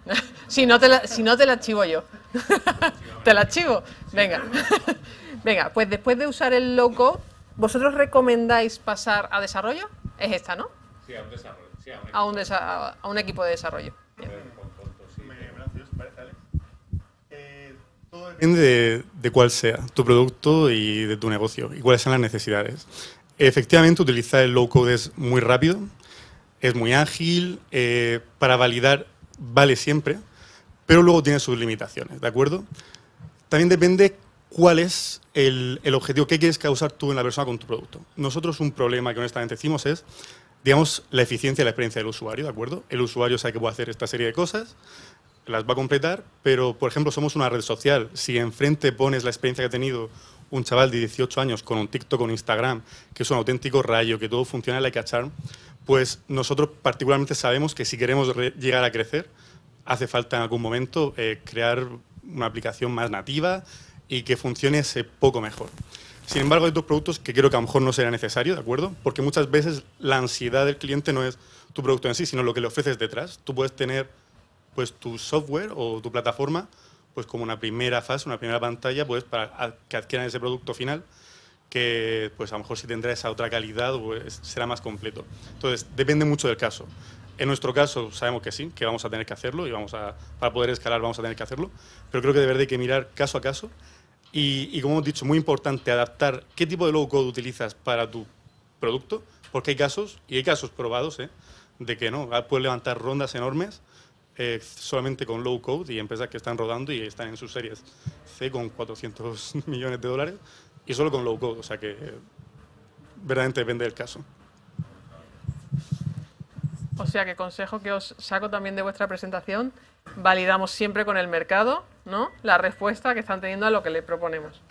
si, no te la, si no te archivo yo. te la archivo. Venga. Venga, pues después de usar el loco, ¿vosotros recomendáis pasar a desarrollo? Es esta, ¿no? Sí, a un desarrollo. a, un a un equipo de desarrollo. Todo depende de, cuál sea tu producto y de tu negocio y cuáles sean las necesidades. Efectivamente, utilizar el low code es muy rápido, es muy ágil, eh, para validar vale siempre, pero luego tiene sus limitaciones, ¿de acuerdo? También depende cuál es el, objetivo, que quieres causar tú en la persona con tu producto. Nosotros un problema que honestamente decimos es, digamos, la eficiencia y la experiencia del usuario, ¿de acuerdo? El usuario sabe que puede hacer esta serie de cosas, las va a completar, pero por ejemplo somos una red social. Si enfrente pones la experiencia que ha tenido un chaval de 18 años con un TikTok, con Instagram, que es un auténtico rayo, que todo funciona like a charm, pues nosotros particularmente sabemos que si queremos llegar a crecer, hace falta en algún momento eh, crear una aplicación más nativa y que funcione ese poco mejor. Sin embargo, hay dos productos que creo que a lo mejor no será necesario, ¿de acuerdo? Porque muchas veces la ansiedad del cliente no es tu producto en sí, sino lo que le ofreces detrás. Tú puedes tener pues tu software o tu plataforma pues como una primera fase, una primera pantalla, pues para que adquieran ese producto final que pues a lo mejor si tendrá esa otra calidad o pues, será más completo. Entonces, depende mucho del caso. En nuestro caso sabemos que sí, que vamos a tener que hacerlo y vamos a, para poder escalar vamos a tener que hacerlo, pero creo que de verdad hay que mirar caso a caso y, como hemos dicho, muy importante adaptar qué tipo de logo utilizas para tu producto, porque hay casos, y hay casos probados, ¿eh? de que no, ah, puedes levantar rondas enormes eh, solamente con low code y empresas que están rodando y están en sus series C con 400 millones de dólares y solo con low code. O sea que eh, verdaderamente depende del caso. O sea que consejo que os saco también de vuestra presentación, validamos siempre con el mercado ¿no? la respuesta que están teniendo a lo que le proponemos.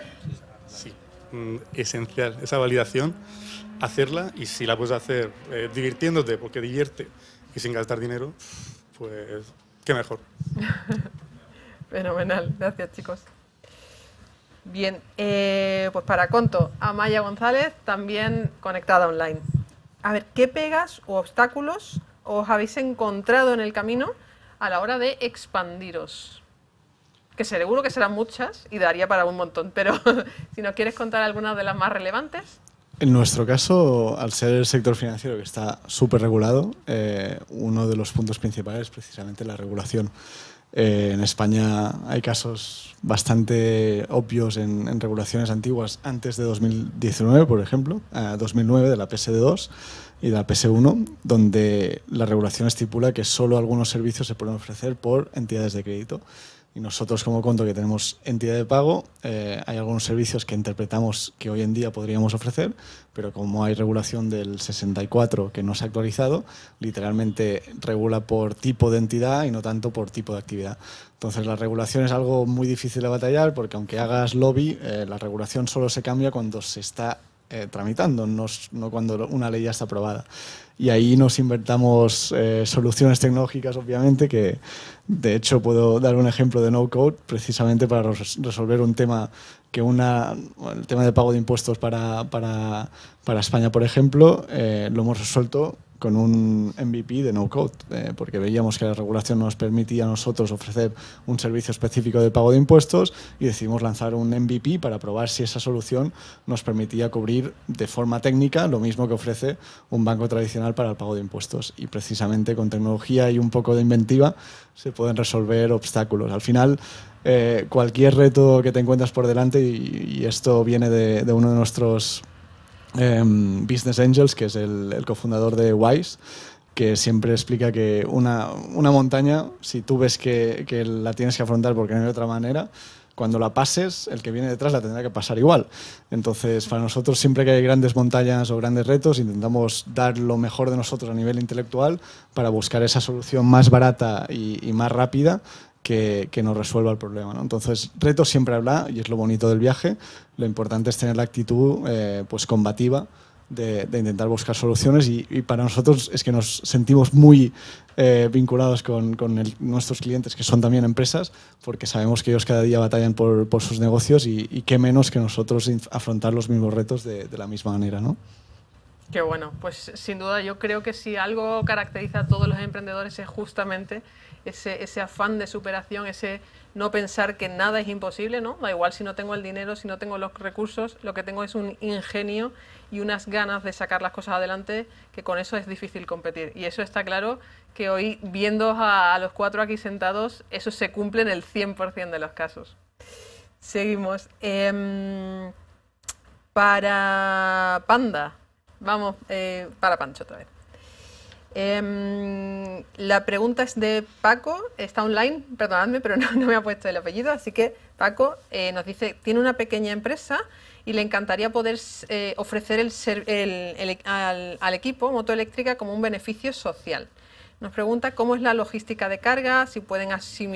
Sí, mm, esencial esa validación, hacerla y si la puedes hacer eh, divirtiéndote, porque divierte y sin gastar dinero, pues qué mejor. Fenomenal, gracias chicos. Bien, eh, pues para conto, Amaya González, también conectada online. A ver, ¿qué pegas u obstáculos os habéis encontrado en el camino a la hora de expandiros? Que seguro que serán muchas y daría para un montón, pero si nos quieres contar algunas de las más relevantes. En nuestro caso, al ser el sector financiero que está súper regulado, eh, uno de los puntos principales es precisamente la regulación. Eh, en España hay casos bastante obvios en, regulaciones antiguas antes de 2019, por ejemplo, a eh, 2009 de la PSD2 y de la PS1, donde la regulación estipula que solo algunos servicios se pueden ofrecer por entidades de crédito y nosotros como Conto, que tenemos entidad de pago, eh, hay algunos servicios que interpretamos que hoy en día podríamos ofrecer, pero como hay regulación del 64 que no se ha actualizado, literalmente regula por tipo de entidad y no tanto por tipo de actividad. Entonces la regulación es algo muy difícil de batallar porque aunque hagas lobby, eh, la regulación solo se cambia cuando se está eh, tramitando, no, no cuando una ley ya está aprobada y ahí nos invertamos eh, soluciones tecnológicas, obviamente, que de hecho puedo dar un ejemplo de no-code precisamente para resolver un tema que una, el tema de pago de impuestos para, para, para España, por ejemplo, eh, lo hemos resuelto con un MVP de no code, eh, porque veíamos que la regulación nos permitía a nosotros ofrecer un servicio específico de pago de impuestos y decidimos lanzar un MVP para probar si esa solución nos permitía cubrir de forma técnica lo mismo que ofrece un banco tradicional para el pago de impuestos. Y precisamente con tecnología y un poco de inventiva se pueden resolver obstáculos. Al final, eh, cualquier reto que te encuentras por delante, y, esto viene de uno de nuestros Em, Business Angels, que es el, cofundador de Wise, que siempre explica que una, montaña, si tú ves que, la tienes que afrontar porque no hay otra manera, cuando la pases, el que viene detrás la tendrá que pasar igual. Entonces, para nosotros, siempre que hay grandes montañas o grandes retos, intentamos dar lo mejor de nosotros a nivel intelectual para buscar esa solución más barata y, más rápida que, nos resuelva el problema. Entonces, retos siempre habla, y es lo bonito del viaje, lo importante es tener la actitud eh, pues combativa de, intentar buscar soluciones y, para nosotros es que nos sentimos muy eh, vinculados con, nuestros clientes, que son también empresas, porque sabemos que ellos cada día batallan por, sus negocios y, qué menos que nosotros afrontar los mismos retos de, la misma manera. ¿no? Qué bueno, pues sin duda yo creo que si algo caracteriza a todos los emprendedores es justamente ese afán de superación, ese no pensar que nada es imposible, ¿no? Da igual si no tengo el dinero, si no tengo los recursos, lo que tengo es un ingenio y unas ganas de sacar las cosas adelante, que con eso es difícil competir. Y eso está claro que hoy, viendo a, los cuatro aquí sentados, eso se cumple en el 100% de los casos. Seguimos. Em, para Panda. Vamos, eh, para Pancho otra vez. Em, la pregunta es de Paco, está online, perdonadme, pero no, me ha puesto el apellido, así que Paco eh, nos dice, tiene una pequeña empresa y le encantaría poder eh, ofrecer el, al, al, equipo eléctrica como un beneficio social. Nos pregunta cómo es la logística de carga, si pueden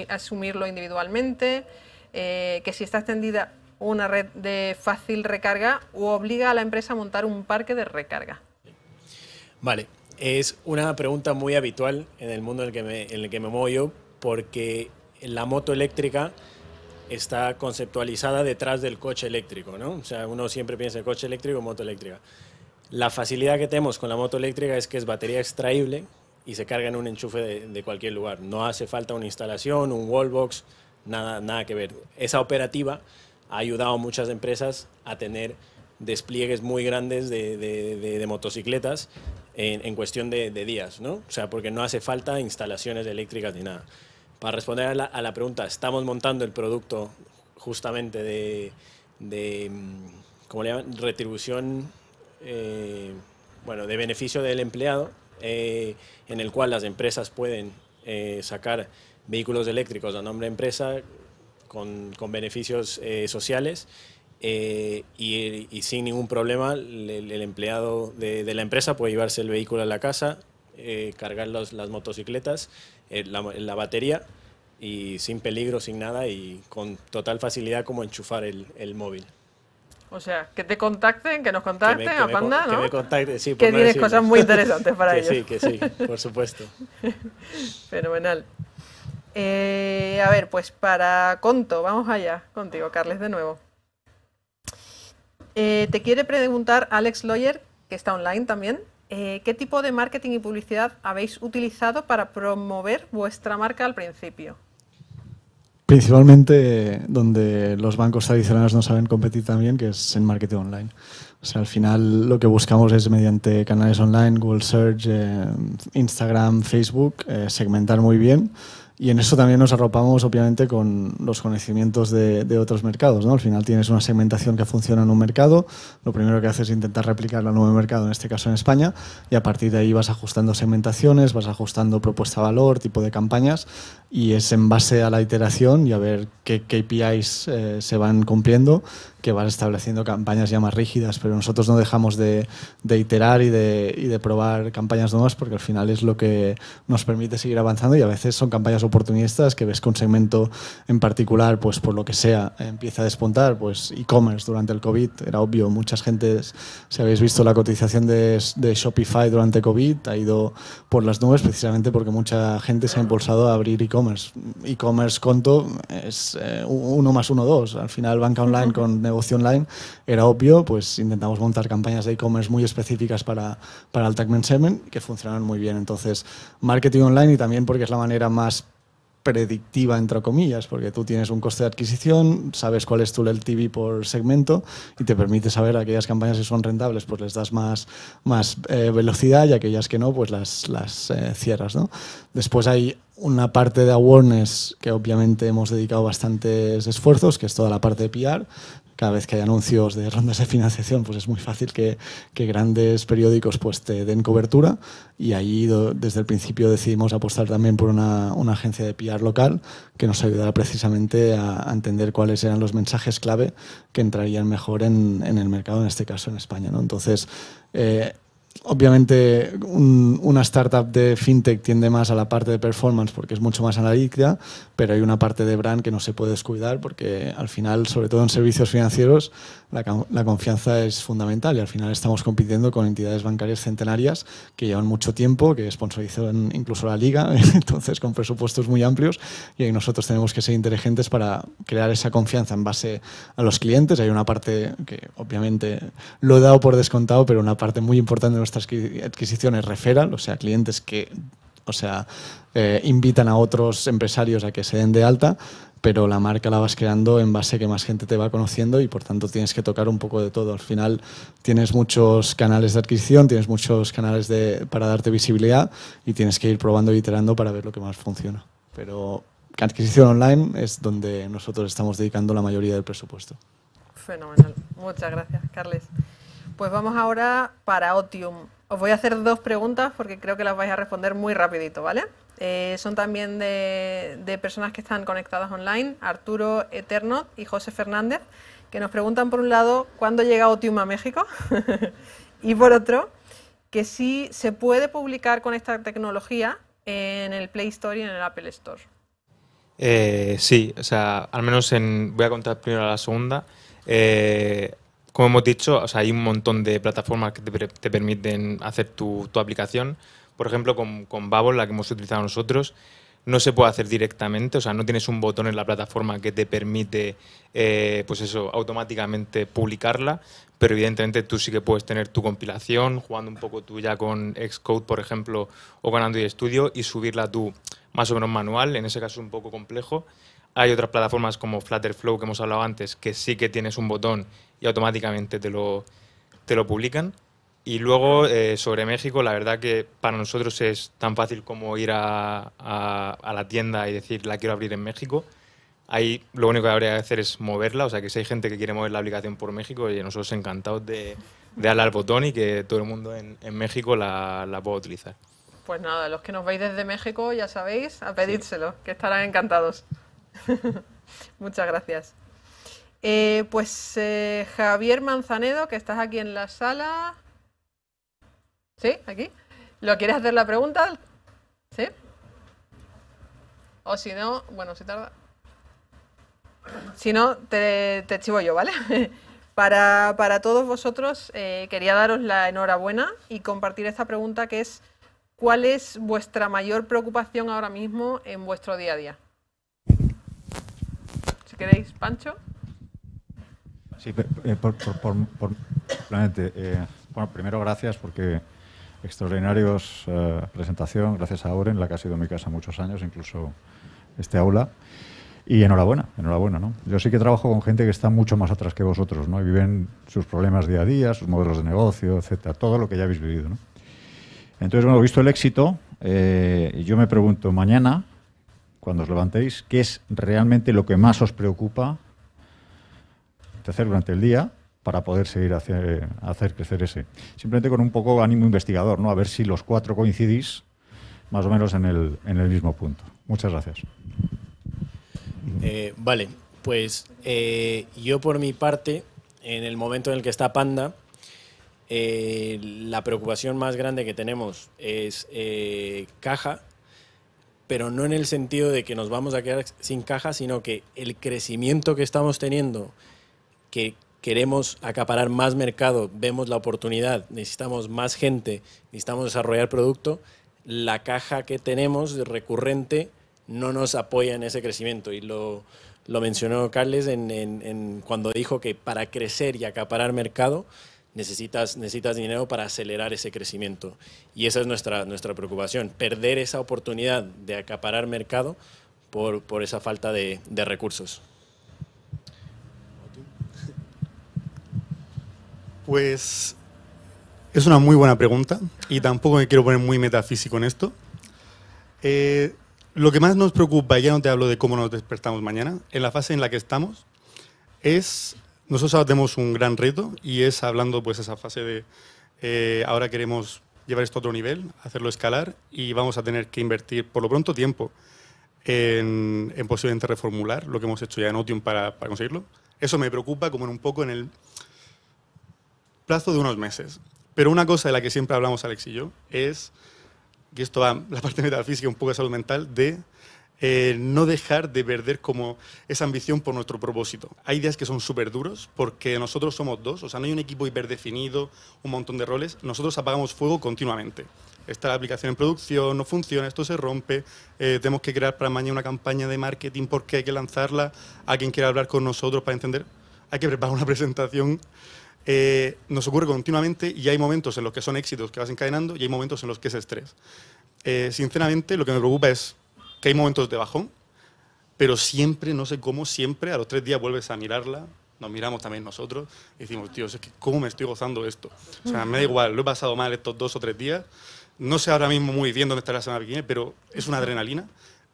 asumirlo individualmente, eh, que si está extendida una red de fácil recarga o obliga a la empresa a montar un parque de recarga. Vale, es una pregunta muy habitual en el mundo en el que me, muevo yo, porque la moto eléctrica está conceptualizada detrás del coche eléctrico, O sea, uno siempre piensa en coche eléctrico o moto eléctrica. La facilidad que tenemos con la moto eléctrica es que es batería extraíble y se carga en un enchufe de, cualquier lugar. No hace falta una instalación, un wallbox, nada, nada que ver. Esa operativa ha ayudado a muchas empresas a tener despliegues muy grandes de motocicletas en, cuestión de, días, ¿no? O sea, porque no hace falta instalaciones eléctricas ni nada. Para responder a la, pregunta, estamos montando el producto justamente de, de mm, le llaman? Retribución, eh, bueno, de beneficio del empleado, eh, en el cual las empresas pueden eh, sacar vehículos eléctricos a nombre de empresa con, con beneficios sociales eh, y, sin ningún problema el, empleado de, la empresa puede llevarse el vehículo a la casa, eh, cargar las motocicletas, eh, la, batería y sin peligro, sin nada y con total facilidad como enchufar el, móvil. O sea, que te contacten, que nos contacten a Panda, ¿no? Que me contacten, sí. Por que tienes cosas muy interesantes para que ellos. Sí, que sí, por supuesto. Fenomenal. a ver, pues para Conto, vamos allá contigo, Carles, de nuevo. Eh, te quiere preguntar Alex Lawyer, que está online también, eh, ¿qué tipo de marketing y publicidad habéis utilizado para promover vuestra marca al principio? Principalmente eh, donde los bancos tradicionales no saben competir también, que es en marketing online. O sea, al final lo que buscamos es mediante canales online, Google Search, Instagram, Facebook, segmentar muy bien y en eso también nos arropamos, obviamente, con los conocimientos de, otros mercados. ¿no? Al final tienes una segmentación que funciona en un mercado. Lo primero que haces es intentar replicarla en un nuevo mercado, en este caso en España, y a partir de ahí vas ajustando segmentaciones, vas ajustando propuesta-valor, tipo de campañas, y es en base a la iteración y a ver qué KPIs eh, se van cumpliendo que van estableciendo campañas ya más rígidas, pero nosotros no dejamos de, de iterar y de, y de, probar campañas nuevas porque al final es lo que nos permite seguir avanzando y a veces son campañas oportunistas que ves que un segmento en particular, pues por lo que sea, empieza a despuntar, pues e-commerce durante el COVID, era obvio, muchas gentes, si habéis visto la cotización de, de Shopify durante COVID, ha ido por las nubes precisamente porque mucha gente se ha impulsado a abrir e-commerce. E-commerce conto es eh, uno más uno dos, al final banca online con online, era obvio, pues intentamos montar campañas de e-commerce muy específicas para, para el Tagman 7 que funcionaron muy bien. Entonces, marketing online y también porque es la manera más predictiva, entre comillas, porque tú tienes un coste de adquisición, sabes cuál es tu el por segmento y te permite saber aquellas campañas que son rentables, pues les das más, más eh, velocidad y aquellas que no, pues las, eh, cierras. Después hay una parte de awareness que obviamente hemos dedicado bastantes esfuerzos, que es toda la parte de PR, cada vez que hay anuncios de rondas de financiación, pues es muy fácil que, que grandes periódicos pues te den cobertura y ahí desde el principio decidimos apostar también por una, una, agencia de PR local que nos ayudara precisamente a, entender cuáles eran los mensajes clave que entrarían mejor en, en el mercado, en este caso en España. ¿no? Entonces, eh, obviamente una startup de fintech tiende más a la parte de performance porque es mucho más analítica, pero hay una parte de brand que no se puede descuidar porque al final, sobre todo en servicios financieros, la, confianza es fundamental y al final estamos compitiendo con entidades bancarias centenarias que llevan mucho tiempo, que sponsorizan incluso la liga, entonces con presupuestos muy amplios y nosotros tenemos que ser inteligentes para crear esa confianza en base a los clientes. Hay una parte que obviamente lo he dado por descontado, pero una parte muy importante de nuestra adquisiciones referan, o sea, clientes que o sea, eh, invitan a otros empresarios a que se den de alta, pero la marca la vas creando en base a que más gente te va conociendo y por tanto tienes que tocar un poco de todo. Al final tienes muchos canales de adquisición, tienes muchos canales para darte visibilidad y tienes que ir probando y iterando para ver lo que más funciona. Pero adquisición online es donde nosotros estamos dedicando la mayoría del presupuesto. Fenomenal. Muchas gracias, Carles pues vamos ahora para Otium. Os voy a hacer dos preguntas porque creo que las vais a responder muy rapidito, ¿vale? Eh, son también de, personas que están conectadas online, Arturo Eterno y José Fernández, que nos preguntan por un lado cuándo llega Otium a México y por otro que si se puede publicar con esta tecnología en el Play Store y en el Apple Store. Eh, sí, o sea, al menos en, voy a contar primero la segunda. Eh, como hemos dicho, hay un montón de plataformas que te, permiten hacer tu, aplicación. Por ejemplo, con, con Babel, la que hemos utilizado nosotros, no se puede hacer directamente, o sea, no tienes un botón en la plataforma que te permite, eh, pues eso, automáticamente publicarla, pero evidentemente tú sí que puedes tener tu compilación, jugando un poco tú ya con Xcode, por ejemplo, o con Android Studio, y subirla tú más o menos manual, en ese caso es un poco complejo, hay otras plataformas como Flutter Flow que hemos hablado antes, que sí que tienes un botón y automáticamente te lo, te lo publican. Y luego eh, sobre México, la verdad que para nosotros es tan fácil como ir a, a, la tienda y decir la quiero abrir en México. Ahí lo único que habría que hacer es moverla, o sea que si hay gente que quiere mover la aplicación por México, y nosotros encantados de, de darle al botón y que todo el mundo en, en México la, la pueda utilizar. Pues nada, los que nos veis desde México ya sabéis, a pedírselo, que estarán encantados. Muchas gracias. Eh, pues eh, Javier Manzanedo, que estás aquí en la sala. ¿Sí? ¿Aquí? ¿Lo quieres hacer la pregunta? ¿Sí? O si no, bueno, si tarda. Si no, te, chivo yo, ¿vale? para, todos vosotros eh, quería daros la enhorabuena y compartir esta pregunta que es, ¿cuál es vuestra mayor preocupación ahora mismo en vuestro día a día? queréis, Pancho. Sí, eh, por, por, por, por eh, bueno, primero gracias porque extraordinarios eh, presentación, gracias a Oren, la que ha sido mi casa muchos años, incluso este aula. Y enhorabuena, enhorabuena, ¿no? Yo sí que trabajo con gente que está mucho más atrás que vosotros, ¿no? Y viven sus problemas día a día, sus modelos de negocio, etcétera, todo lo que ya habéis vivido, ¿no? Entonces, bueno, visto el éxito, eh, yo me pregunto, mañana, cuando os levantéis, qué es realmente lo que más os preocupa de hacer durante el día para poder seguir hacer, hacer crecer ese. Simplemente con un poco ánimo investigador, ¿no? A ver si los cuatro coincidís más o menos en el, mismo punto. Muchas gracias. Eh, vale, pues eh, yo por mi parte, en el momento en el que está Panda, eh, la preocupación más grande que tenemos es caja pero no en el sentido de que nos vamos a quedar sin caja, sino que el crecimiento que estamos teniendo, que queremos acaparar más mercado, vemos la oportunidad, necesitamos más gente, necesitamos desarrollar producto, la caja que tenemos recurrente no nos apoya en ese crecimiento. Y lo, mencionó Carles cuando dijo que para crecer y acaparar mercado necesitas, necesitas dinero para acelerar ese crecimiento. Y esa es nuestra, nuestra preocupación, perder esa oportunidad de acaparar mercado por, por esa falta de, de recursos. Pues es una muy buena pregunta y tampoco me quiero poner muy metafísico en esto. Eh, lo que más nos preocupa, ya no te hablo de cómo nos despertamos mañana, en la fase en la que estamos, es nosotros tenemos un gran reto y es hablando pues esa fase de eh, ahora queremos llevar esto a otro nivel, hacerlo escalar y vamos a tener que invertir por lo pronto tiempo en, posiblemente reformular lo que hemos hecho ya en Otium para, para conseguirlo. Eso me preocupa como en un poco en el plazo de unos meses. Pero una cosa de la que siempre hablamos Alex y yo es, que esto va la parte metafísica un poco de salud mental, de eh, no dejar de perder como esa ambición por nuestro propósito. Hay ideas que son súper duros porque nosotros somos dos, o sea, no hay un equipo hiperdefinido, un montón de roles, nosotros apagamos fuego continuamente. Está la aplicación en producción, no funciona, esto se rompe, eh, tenemos que crear para mañana una campaña de marketing porque hay que lanzarla, ¿A quien quiera hablar con nosotros para entender, hay que preparar una presentación. Eh, nos ocurre continuamente y hay momentos en los que son éxitos que vas encadenando y hay momentos en los que es estrés. sinceramente, lo que me preocupa es que hay momentos de bajón, pero siempre, no sé cómo, siempre a los tres días vuelves a mirarla, nos miramos también nosotros y decimos, tío, es que cómo me estoy gozando esto. O sea, me da igual, lo he pasado mal estos dos o tres días, no sé ahora mismo muy bien dónde estará la semana que pero es una adrenalina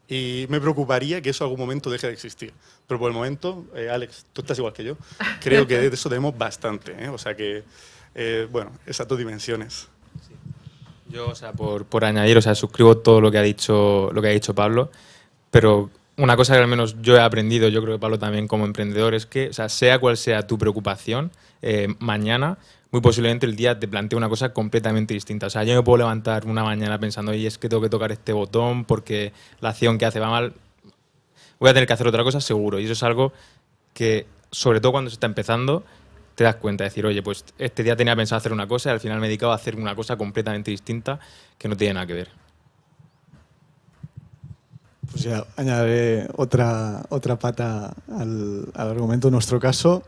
y me preocuparía que eso algún momento deje de existir. Pero por el momento, eh, Alex, tú estás igual que yo, creo que de eso tenemos bastante, ¿eh? o sea que, eh, bueno, esas dos dimensiones. Yo, o sea, por, por, añadir, o sea, suscribo todo lo que ha dicho, lo que ha dicho Pablo, pero una cosa que al menos yo he aprendido, yo creo que Pablo también como emprendedor, es que, sea, cual sea tu preocupación, eh, mañana, muy posiblemente el día te plantea una cosa completamente distinta. O sea, yo me puedo levantar una mañana pensando, y es que tengo que tocar este botón porque la acción que hace va mal, voy a tener que hacer otra cosa seguro. Y eso es algo que, sobre todo cuando se está empezando, te das cuenta, de decir, oye, pues este día tenía pensado hacer una cosa y al final me he dedicado a hacer una cosa completamente distinta que no tiene nada que ver. Pues ya añadiré otra, otra pata al, argumento en nuestro caso,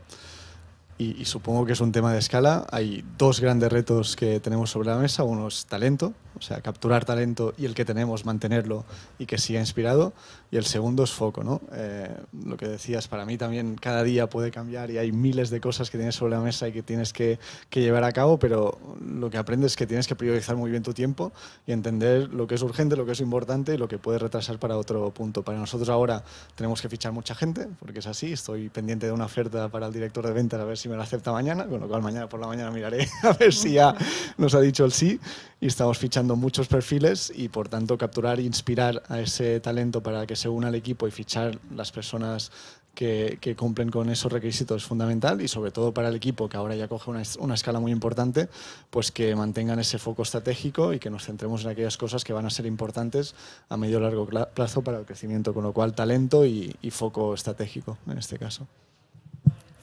y, y, supongo que es un tema de escala. Hay dos grandes retos que tenemos sobre la mesa. Uno es talento, o sea, capturar talento y el que tenemos, mantenerlo y que siga inspirado. Y el segundo es foco, ¿no? Eh, lo que decías, para mí también cada día puede cambiar y hay miles de cosas que tienes sobre la mesa y que tienes que, que llevar a cabo, pero lo que aprendes es que tienes que priorizar muy bien tu tiempo y entender lo que es urgente, lo que es importante y lo que puede retrasar para otro punto. Para nosotros ahora tenemos que fichar mucha gente, porque es así, estoy pendiente de una oferta para el director de ventas a ver si me la acepta mañana, con lo cual mañana por la mañana miraré a ver si ya nos ha dicho el sí y estamos fichando muchos perfiles y por tanto capturar e inspirar a ese talento para que se al equipo y fichar las personas que, cumplen con esos requisitos es fundamental y sobre todo para el equipo que ahora ya coge una, escala muy importante, pues que mantengan ese foco estratégico y que nos centremos en aquellas cosas que van a ser importantes a medio y largo plazo para el crecimiento, con lo cual talento y, y foco estratégico en este caso.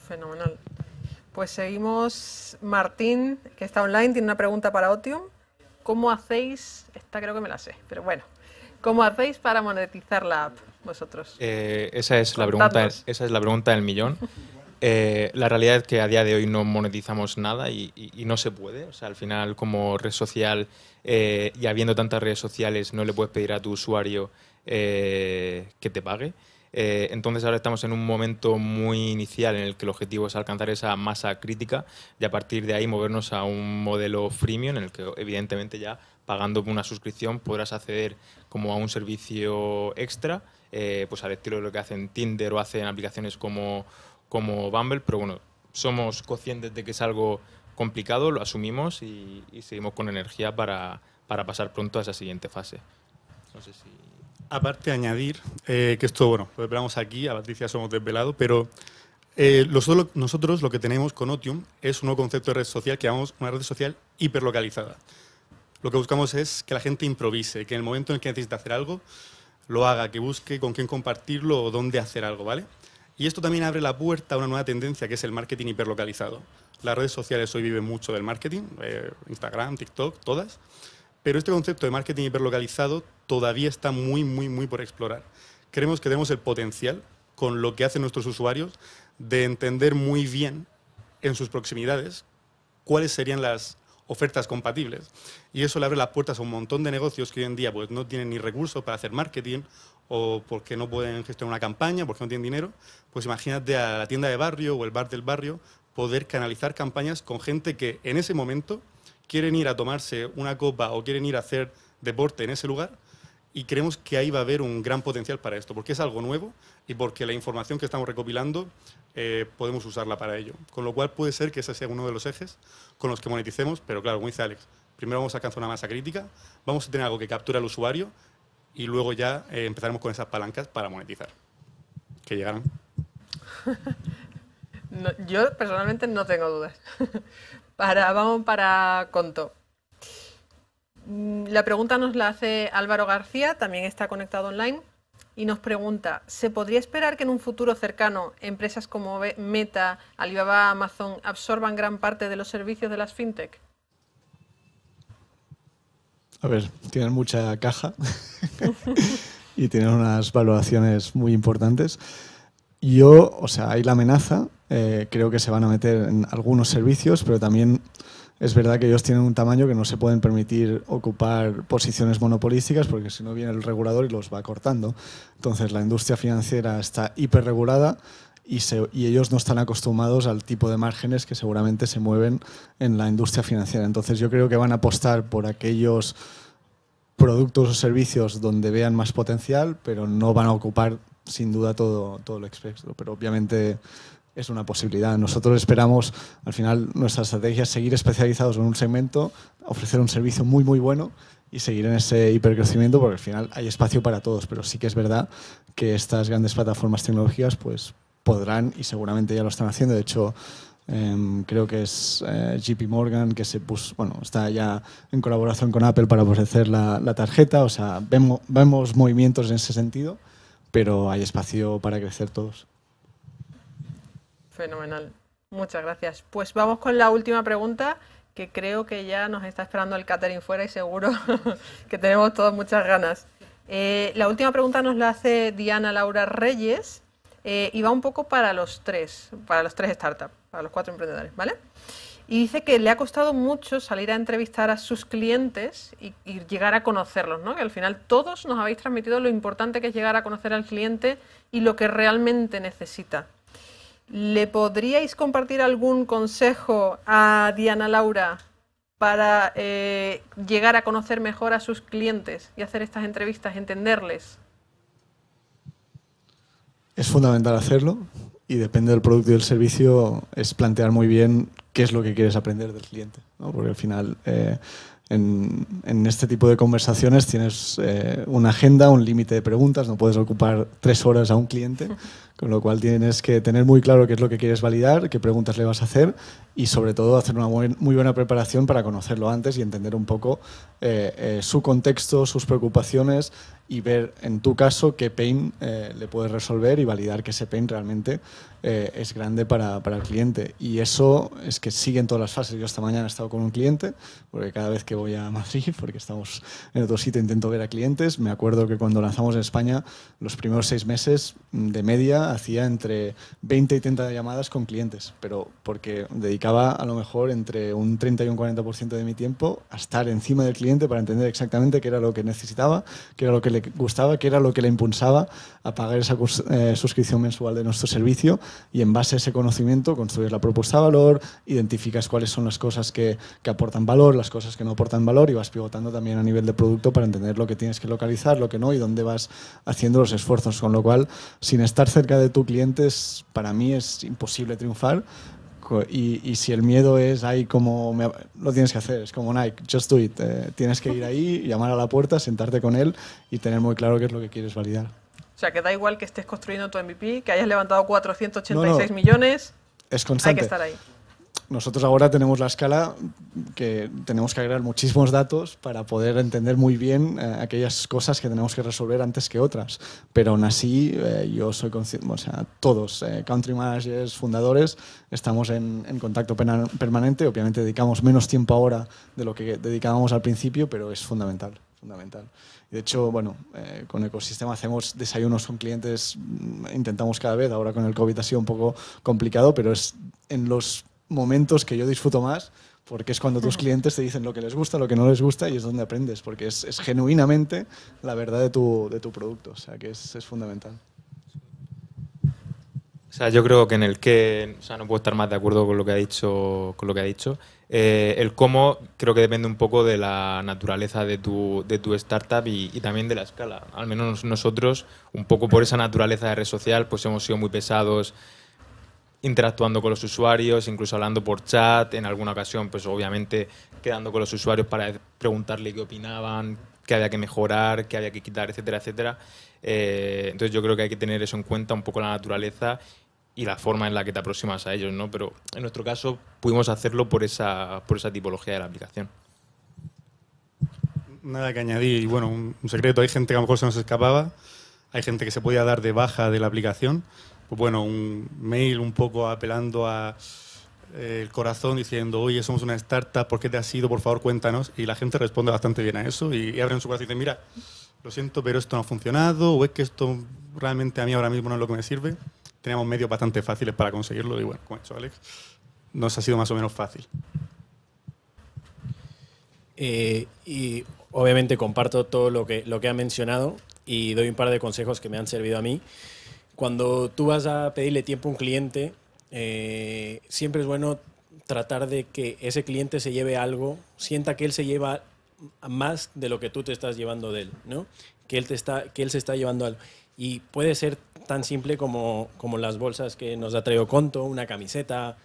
Fenomenal. Pues seguimos. Martín, que está online, tiene una pregunta para Otium. ¿Cómo hacéis? Esta creo que me la sé, pero bueno, ¿Cómo hacéis para monetizar la app vosotros? Eh, esa, es la pregunta, esa es la pregunta del millón. Eh, la realidad es que a día de hoy no monetizamos nada y, no se puede. O sea, al final, como red social eh, y habiendo tantas redes sociales, no le puedes pedir a tu usuario que te pague. entonces ahora estamos en un momento muy inicial en el que el objetivo es alcanzar esa masa crítica y a partir de ahí movernos a un modelo freemium en el que evidentemente ya pagando una suscripción podrás acceder como a un servicio extra, eh, pues al estilo de lo que hacen Tinder o hacen aplicaciones como, como Bumble, pero bueno, somos conscientes de que es algo complicado, lo asumimos y, seguimos con energía para, para, pasar pronto a esa siguiente fase. Aparte, añadir eh, que esto, bueno, lo esperamos aquí, a Patricia somos desvelado, pero eh, nosotros lo que tenemos con Otium es un nuevo concepto de red social que llamamos una red social hiperlocalizada. Lo que buscamos es que la gente improvise, que en el momento en que necesita hacer algo, lo haga, que busque con quién compartirlo o dónde hacer algo, ¿vale? Y esto también abre la puerta a una nueva tendencia que es el marketing hiperlocalizado. Las redes sociales hoy viven mucho del marketing, eh, Instagram, TikTok, todas, pero este concepto de marketing hiperlocalizado todavía está muy, muy, muy por explorar. Creemos que tenemos el potencial con lo que hacen nuestros usuarios de entender muy bien en sus proximidades cuáles serían las ofertas compatibles. Y eso le abre las puertas a un montón de negocios que hoy en día pues, no tienen ni recursos para hacer marketing o porque no pueden gestionar una campaña, porque no tienen dinero. Pues imagínate a la tienda de barrio o el bar del barrio poder canalizar campañas con gente que en ese momento quieren ir a tomarse una copa o quieren ir a hacer deporte en ese lugar y creemos que ahí va a haber un gran potencial para esto, porque es algo nuevo y porque la información que estamos recopilando eh, podemos usarla para ello. Con lo cual puede ser que ese sea uno de los ejes con los que moneticemos, pero claro, como dice Alex, primero vamos a alcanzar una masa crítica, vamos a tener algo que captura al usuario y luego ya eh, empezaremos con esas palancas para monetizar, que llegarán. yo personalmente no tengo dudas. para, vamos para Conto. Mm, la pregunta nos la hace Álvaro García, también está conectado online y nos pregunta, ¿se podría esperar que en un futuro cercano empresas como Meta, Alibaba, Amazon absorban gran parte de los servicios de las fintech? A ver, tienen mucha caja y tienen unas valoraciones muy importantes. Yo, o sea, hay la amenaza, eh, creo que se van a meter en algunos servicios, pero también es verdad que ellos tienen un tamaño que no se pueden permitir ocupar posiciones monopolísticas porque si no viene el regulador y los va cortando. Entonces la industria financiera está hiperregulada y, y ellos no están acostumbrados al tipo de márgenes que seguramente se mueven en la industria financiera. Entonces yo creo que van a apostar por aquellos productos o servicios donde vean más potencial, pero no van a ocupar sin duda todo, todo el espectro. Pero obviamente es una posibilidad. Nosotros esperamos, al final, nuestra estrategia es seguir especializados en un segmento, ofrecer un servicio muy, muy bueno y seguir en ese hipercrecimiento porque al final hay espacio para todos, pero sí que es verdad que estas grandes plataformas tecnológicas pues podrán y seguramente ya lo están haciendo. De hecho, em, creo que es eh, JP Morgan que se puso, bueno, está ya en colaboración con Apple para ofrecer la, tarjeta. O sea, vemos, vemos movimientos en ese sentido, pero hay espacio para crecer todos. Fenomenal. Muchas gracias. Pues vamos con la última pregunta, que creo que ya nos está esperando el catering fuera y seguro que tenemos todas muchas ganas. Eh, la última pregunta nos la hace Diana Laura Reyes eh, y va un poco para los tres, para los tres startups, para los cuatro emprendedores, ¿vale? Y dice que le ha costado mucho salir a entrevistar a sus clientes y, y llegar a conocerlos, ¿no? Que al final todos nos habéis transmitido lo importante que es llegar a conocer al cliente y lo que realmente necesita. ¿Le podríais compartir algún consejo a Diana Laura para eh, llegar a conocer mejor a sus clientes y hacer estas entrevistas, entenderles? Es fundamental hacerlo y depende del producto y del servicio, es plantear muy bien qué es lo que quieres aprender del cliente, ¿no? porque al final eh, en, este tipo de conversaciones tienes eh, una agenda, un límite de preguntas, no puedes ocupar tres horas a un cliente. Con lo cual tienes que tener muy claro qué es lo que quieres validar, qué preguntas le vas a hacer y sobre todo hacer una muy buena preparación para conocerlo antes y entender un poco eh, eh, su contexto, sus preocupaciones y ver en tu caso qué pain eh, le puedes resolver y validar que ese pain realmente es grande para, para, el cliente. Y eso es que sigue en todas las fases. Yo esta mañana he estado con un cliente, porque cada vez que voy a Madrid, porque estamos en otro sitio, intento ver a clientes. Me acuerdo que cuando lanzamos en España, los primeros seis meses mm, de media hacía entre 20 y 30 llamadas con clientes, pero porque dedicaba a lo mejor entre un 30 y un 40% de mi tiempo a estar encima del cliente para entender exactamente qué era lo que necesitaba, qué era lo que le gustaba, qué era lo que le impulsaba a pagar esa eh, suscripción mensual de nuestro servicio y en base a ese conocimiento construyes la propuesta de valor, identificas cuáles son las cosas que, que aportan valor, las cosas que no aportan valor y vas pivotando también a nivel de producto para entender lo que tienes que localizar, lo que no y dónde vas haciendo los esfuerzos. Con lo cual, sin estar cerca de tu cliente para mí es imposible triunfar. Y, y, si el miedo es ahí como lo tienes que hacer, es como Nike, just do it. Eh, tienes que ir ahí, llamar a la puerta, sentarte con él y tener muy claro qué es lo que quieres validar. O sea, que da igual que estés construyendo tu MVP, que hayas levantado 486 millones, es hay que estar ahí. Nosotros ahora tenemos la escala que tenemos que agregar muchísimos datos para poder entender muy bien eh, aquellas cosas que tenemos que resolver antes que otras. Pero aún así, eh, yo soy consciente, o sea, todos, eh, country managers, fundadores, estamos en, contacto permanente. Obviamente dedicamos menos tiempo ahora de lo que dedicábamos al principio, pero es fundamental fundamental. De hecho, bueno, con Ecosistema hacemos desayunos con clientes, mm, intentamos cada vez, ahora con el COVID ha sido un poco complicado, pero es en los momentos que yo disfruto más, porque es cuando tus clientes te dicen lo que les gusta, lo que no les gusta, y es donde aprendes, porque es, genuinamente la verdad de tu, de tu, producto, o sea que es, es fundamental. O sea, yo creo que en el que, o sea, no puedo estar más de acuerdo con lo que ha dicho, con lo que ha dicho. Eh, el cómo creo que depende un poco de la naturaleza de tu, de tu startup y, y, también de la escala. Al menos nosotros, un poco por esa naturaleza de red social, pues hemos sido muy pesados interactuando con los usuarios, incluso hablando por chat, en alguna ocasión, pues obviamente quedando con los usuarios para preguntarle qué opinaban, qué había que mejorar, qué había que quitar, etcétera, etcétera. Eh, entonces yo creo que hay que tener eso en cuenta, un poco la naturaleza y la forma en la que te aproximas a ellos, ¿no? Pero en nuestro caso pudimos hacerlo por esa, por esa tipología de la aplicación. Nada que añadir, bueno, un secreto, hay gente que a lo mejor se nos escapaba, hay gente que se podía dar de baja de la aplicación, pues bueno, un mail un poco apelando a eh, el corazón diciendo, oye, somos una startup, ¿por qué te has ido? Por favor, cuéntanos. Y la gente responde bastante bien a eso y, abren su corazón y dicen, mira, lo siento, pero esto no ha funcionado, o es que esto realmente a mí ahora mismo no es lo que me sirve. Teníamos medios bastante fáciles para conseguirlo y bueno, con eso, Alex, nos ha sido más o menos fácil. Eh, y obviamente comparto todo lo que, lo que ha mencionado y doy un par de consejos que me han servido a mí cuando tú vas a pedirle tiempo a un cliente, eh, siempre es bueno tratar de que ese cliente se lleve algo, sienta que él se lleva más de lo que tú te estás llevando de él, ¿no? Que él, te está, que él se está llevando algo. Y puede ser tan simple como, como las bolsas que nos ha traído Conto, una camiseta,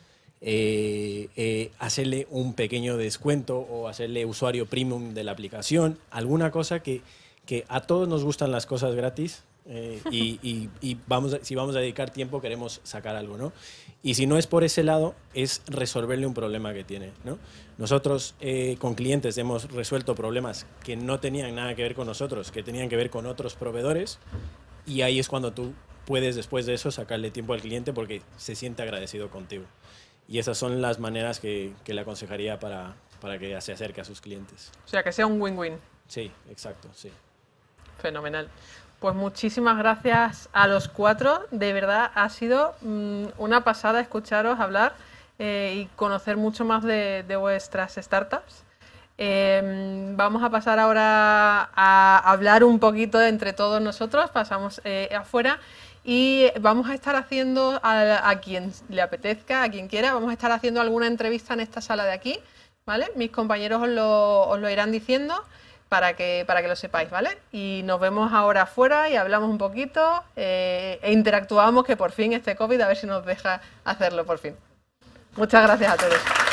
eh, eh, hacerle un pequeño descuento o hacerle usuario premium de la aplicación, alguna cosa que, que a todos nos gustan las cosas gratis, eh, y, y, vamos si vamos a dedicar tiempo, queremos sacar algo, ¿no? Y si no es por ese lado, es resolverle un problema que tiene, ¿no? Nosotros eh, con clientes hemos resuelto problemas que no tenían nada que ver con nosotros, que tenían que ver con otros proveedores, y ahí es cuando tú puedes después de eso sacarle tiempo al cliente porque se siente agradecido contigo. Y esas son las maneras que, que le aconsejaría para, para que se acerque a sus clientes. O sea, que sea un win-win. Sí, exacto, sí. Fenomenal. Pues muchísimas gracias a los cuatro. De verdad ha sido mm, una pasada escucharos hablar eh, y conocer mucho más de, vuestras startups. Em, vamos a pasar ahora a hablar un poquito entre todos nosotros. Pasamos eh, afuera y vamos a estar haciendo a, quien le apetezca, a quien quiera, vamos a estar haciendo alguna entrevista en esta sala de aquí. ¿vale? Mis compañeros os lo irán diciendo para que, para que lo sepáis, ¿vale? Y nos vemos ahora afuera y hablamos un poquito eh, e interactuamos que por fin este COVID, a ver si nos deja hacerlo por fin. Muchas gracias a todos.